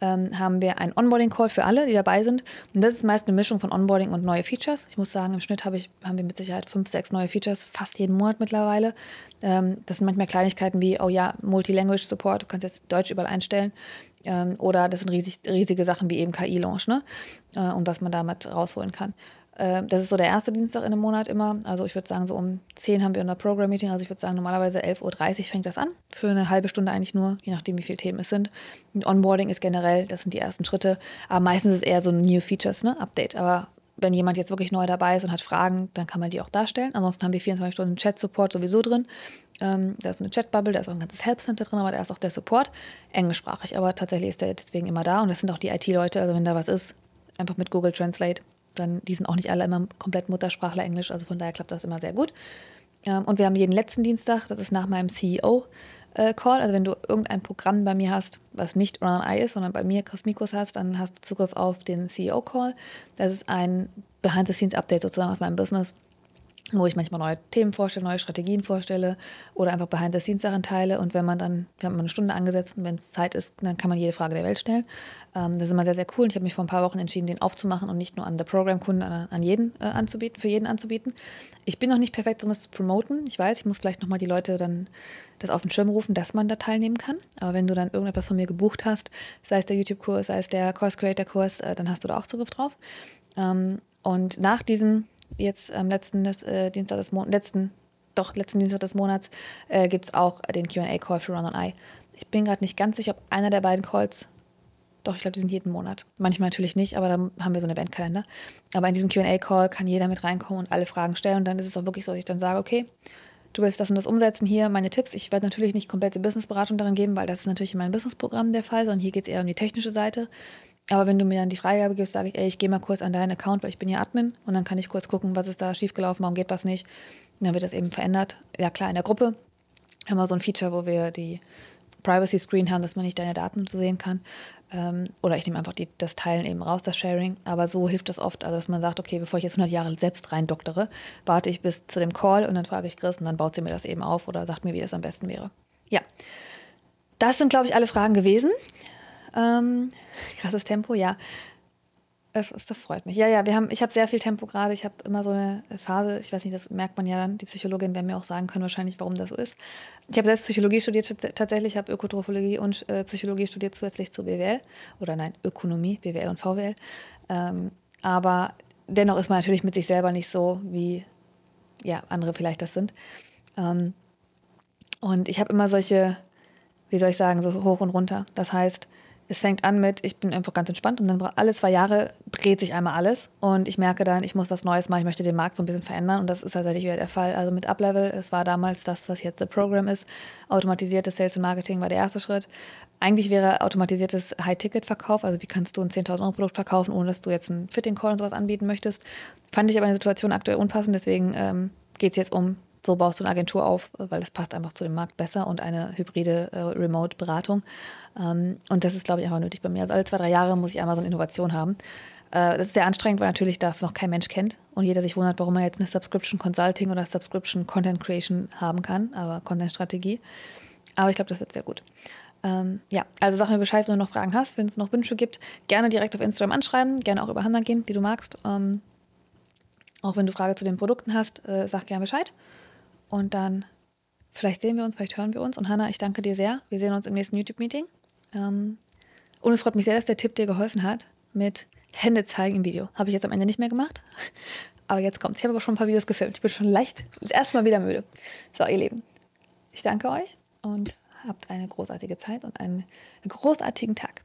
ähm, haben wir einen Onboarding-Call für alle, die dabei sind. Und das ist meist eine Mischung von Onboarding und neue Features. Ich muss sagen, im Schnitt hab ich, haben wir mit Sicherheit fünf, sechs neue Features, fast jeden Monat mittlerweile. Ähm, das sind manchmal Kleinigkeiten wie, oh ja, Multilanguage Support, du kannst jetzt Deutsch überall einstellen. Ähm, oder das sind riesig, riesige Sachen wie eben KI-Launch ne? Äh, und was man damit rausholen kann. Äh, das ist so der erste Dienstag in einem Monat immer. Also ich würde sagen, so um 10 haben wir unser Program-Meeting. Also ich würde sagen, normalerweise 11.30 Uhr fängt das an. Für eine halbe Stunde eigentlich nur, je nachdem, wie viele Themen es sind. Und Onboarding ist generell, das sind die ersten Schritte. Aber meistens ist es eher so ein New Features, ne? Update. Aber wenn jemand jetzt wirklich neu dabei ist und hat Fragen, dann kann man die auch darstellen. Ansonsten haben wir 24 Stunden Chat-Support sowieso drin. Ähm, da ist eine Chat-Bubble, da ist auch ein ganzes Help-Center drin, aber da ist auch der Support englischsprachig. Aber tatsächlich ist der deswegen immer da und das sind auch die IT-Leute. Also wenn da was ist, einfach mit Google Translate dann, die sind auch nicht alle immer komplett Muttersprachler Englisch, also von daher klappt das immer sehr gut. Ähm, und wir haben jeden letzten Dienstag, das ist nach meinem CEO-Call, äh, also wenn du irgendein Programm bei mir hast, was nicht Run I ist, sondern bei mir Chris Mikus hast, dann hast du Zugriff auf den CEO-Call. Das ist ein Behind-the-Scenes-Update sozusagen aus meinem Business wo ich manchmal neue Themen vorstelle, neue Strategien vorstelle oder einfach Behind-the-Scenes-Sachen teile. Und wenn man dann, wir haben eine Stunde angesetzt und wenn es Zeit ist, dann kann man jede Frage der Welt stellen. Ähm, das ist immer sehr, sehr cool. Und ich habe mich vor ein paar Wochen entschieden, den aufzumachen und nicht nur an der Program-Kunden, an, an, jeden äh, anzubieten, für jeden anzubieten. Ich bin noch nicht perfekt drin, das zu promoten. Ich weiß, ich muss vielleicht nochmal die Leute dann das auf den Schirm rufen, dass man da teilnehmen kann. Aber wenn du dann irgendetwas von mir gebucht hast, sei es der YouTube-Kurs, sei es der Course-Creator-Kurs, äh, dann hast du da auch Zugriff drauf. Ähm, und nach diesem jetzt am letzten das, äh, Dienstag des Monats, letzten, doch, letzten Dienstag des Monats äh, gibt es auch den QA-Call für Ron und I. Ich bin gerade nicht ganz sicher, ob einer der beiden Calls doch, ich glaube, die sind jeden Monat. Manchmal natürlich nicht, aber dann haben wir so eine Bandkalender. Aber in diesem QA-Call kann jeder mit reinkommen und alle Fragen stellen. Und dann ist es auch wirklich so, dass ich dann sage, okay, du willst das und das umsetzen, hier meine Tipps. Ich werde natürlich nicht komplette Businessberatung darin geben, weil das ist natürlich in meinem Businessprogramm der Fall, sondern hier geht es eher um die technische Seite. Aber wenn du mir dann die Freigabe gibst, sage ich, ey, ich gehe mal kurz an deinen Account, weil ich bin ja Admin und dann kann ich kurz gucken, was ist da schiefgelaufen, warum geht was nicht. Und dann wird das eben verändert. Ja klar, in der Gruppe haben wir so ein Feature, wo wir die Privacy Screen haben, dass man nicht deine Daten sehen kann. Ähm, oder ich nehme einfach die, das Teilen eben raus, das Sharing. Aber so hilft das oft, also dass man sagt, okay, bevor ich jetzt 100 Jahre selbst rein doktere, warte ich bis zu dem Call und dann frage ich Chris und dann baut sie mir das eben auf oder sagt mir, wie das am besten wäre. Ja. Das sind, glaube ich, alle Fragen gewesen. Ähm, krasses Tempo, ja. Äh, das freut mich. Ja, ja, wir haben, ich habe sehr viel Tempo gerade. Ich habe immer so eine Phase, ich weiß nicht, das merkt man ja dann. Die Psychologin werden mir auch sagen können, wahrscheinlich, warum das so ist. Ich habe selbst Psychologie studiert, tatsächlich, habe Ökotrophologie und äh, Psychologie studiert zusätzlich zu BWL. Oder nein, Ökonomie, BWL und VWL. Ähm, aber dennoch ist man natürlich mit sich selber nicht so, wie ja, andere vielleicht das sind. Ähm, und ich habe immer solche, wie soll ich sagen, so hoch und runter. Das heißt, es fängt an mit, ich bin einfach ganz entspannt und dann alle zwei Jahre dreht sich einmal alles und ich merke dann, ich muss was Neues machen, ich möchte den Markt so ein bisschen verändern und das ist tatsächlich wieder der Fall. Also mit Uplevel, es war damals das, was jetzt The Program ist. Automatisiertes Sales und Marketing war der erste Schritt. Eigentlich wäre automatisiertes High-Ticket-Verkauf, also wie kannst du ein 10.000-Euro-Produkt verkaufen, ohne dass du jetzt einen Fitting-Call und sowas anbieten möchtest. Fand ich aber in der Situation aktuell unpassend, deswegen ähm, geht es jetzt um so baust du eine Agentur auf, weil das passt einfach zu dem Markt besser und eine hybride äh, Remote-Beratung. Ähm, und das ist, glaube ich, einfach nötig bei mir. Also alle zwei, drei Jahre muss ich einmal so eine Innovation haben. Äh, das ist sehr anstrengend, weil natürlich das noch kein Mensch kennt und jeder sich wundert, warum man jetzt eine Subscription Consulting oder Subscription Content Creation haben kann, aber Content-Strategie. Aber ich glaube, das wird sehr gut. Ähm, ja, also sag mir Bescheid, wenn du noch Fragen hast, wenn es noch Wünsche gibt, gerne direkt auf Instagram anschreiben, gerne auch über Hanna gehen, wie du magst. Ähm, auch wenn du Fragen zu den Produkten hast, äh, sag gerne Bescheid. Und dann vielleicht sehen wir uns, vielleicht hören wir uns. Und Hannah, ich danke dir sehr. Wir sehen uns im nächsten YouTube-Meeting. Ähm, und es freut mich sehr, dass der Tipp dir geholfen hat mit Hände zeigen im Video. Habe ich jetzt am Ende nicht mehr gemacht. Aber jetzt kommt's. Ich habe aber schon ein paar Videos gefilmt. Ich bin schon leicht das erste Mal wieder müde. So, ihr Lieben. Ich danke euch und habt eine großartige Zeit und einen großartigen Tag.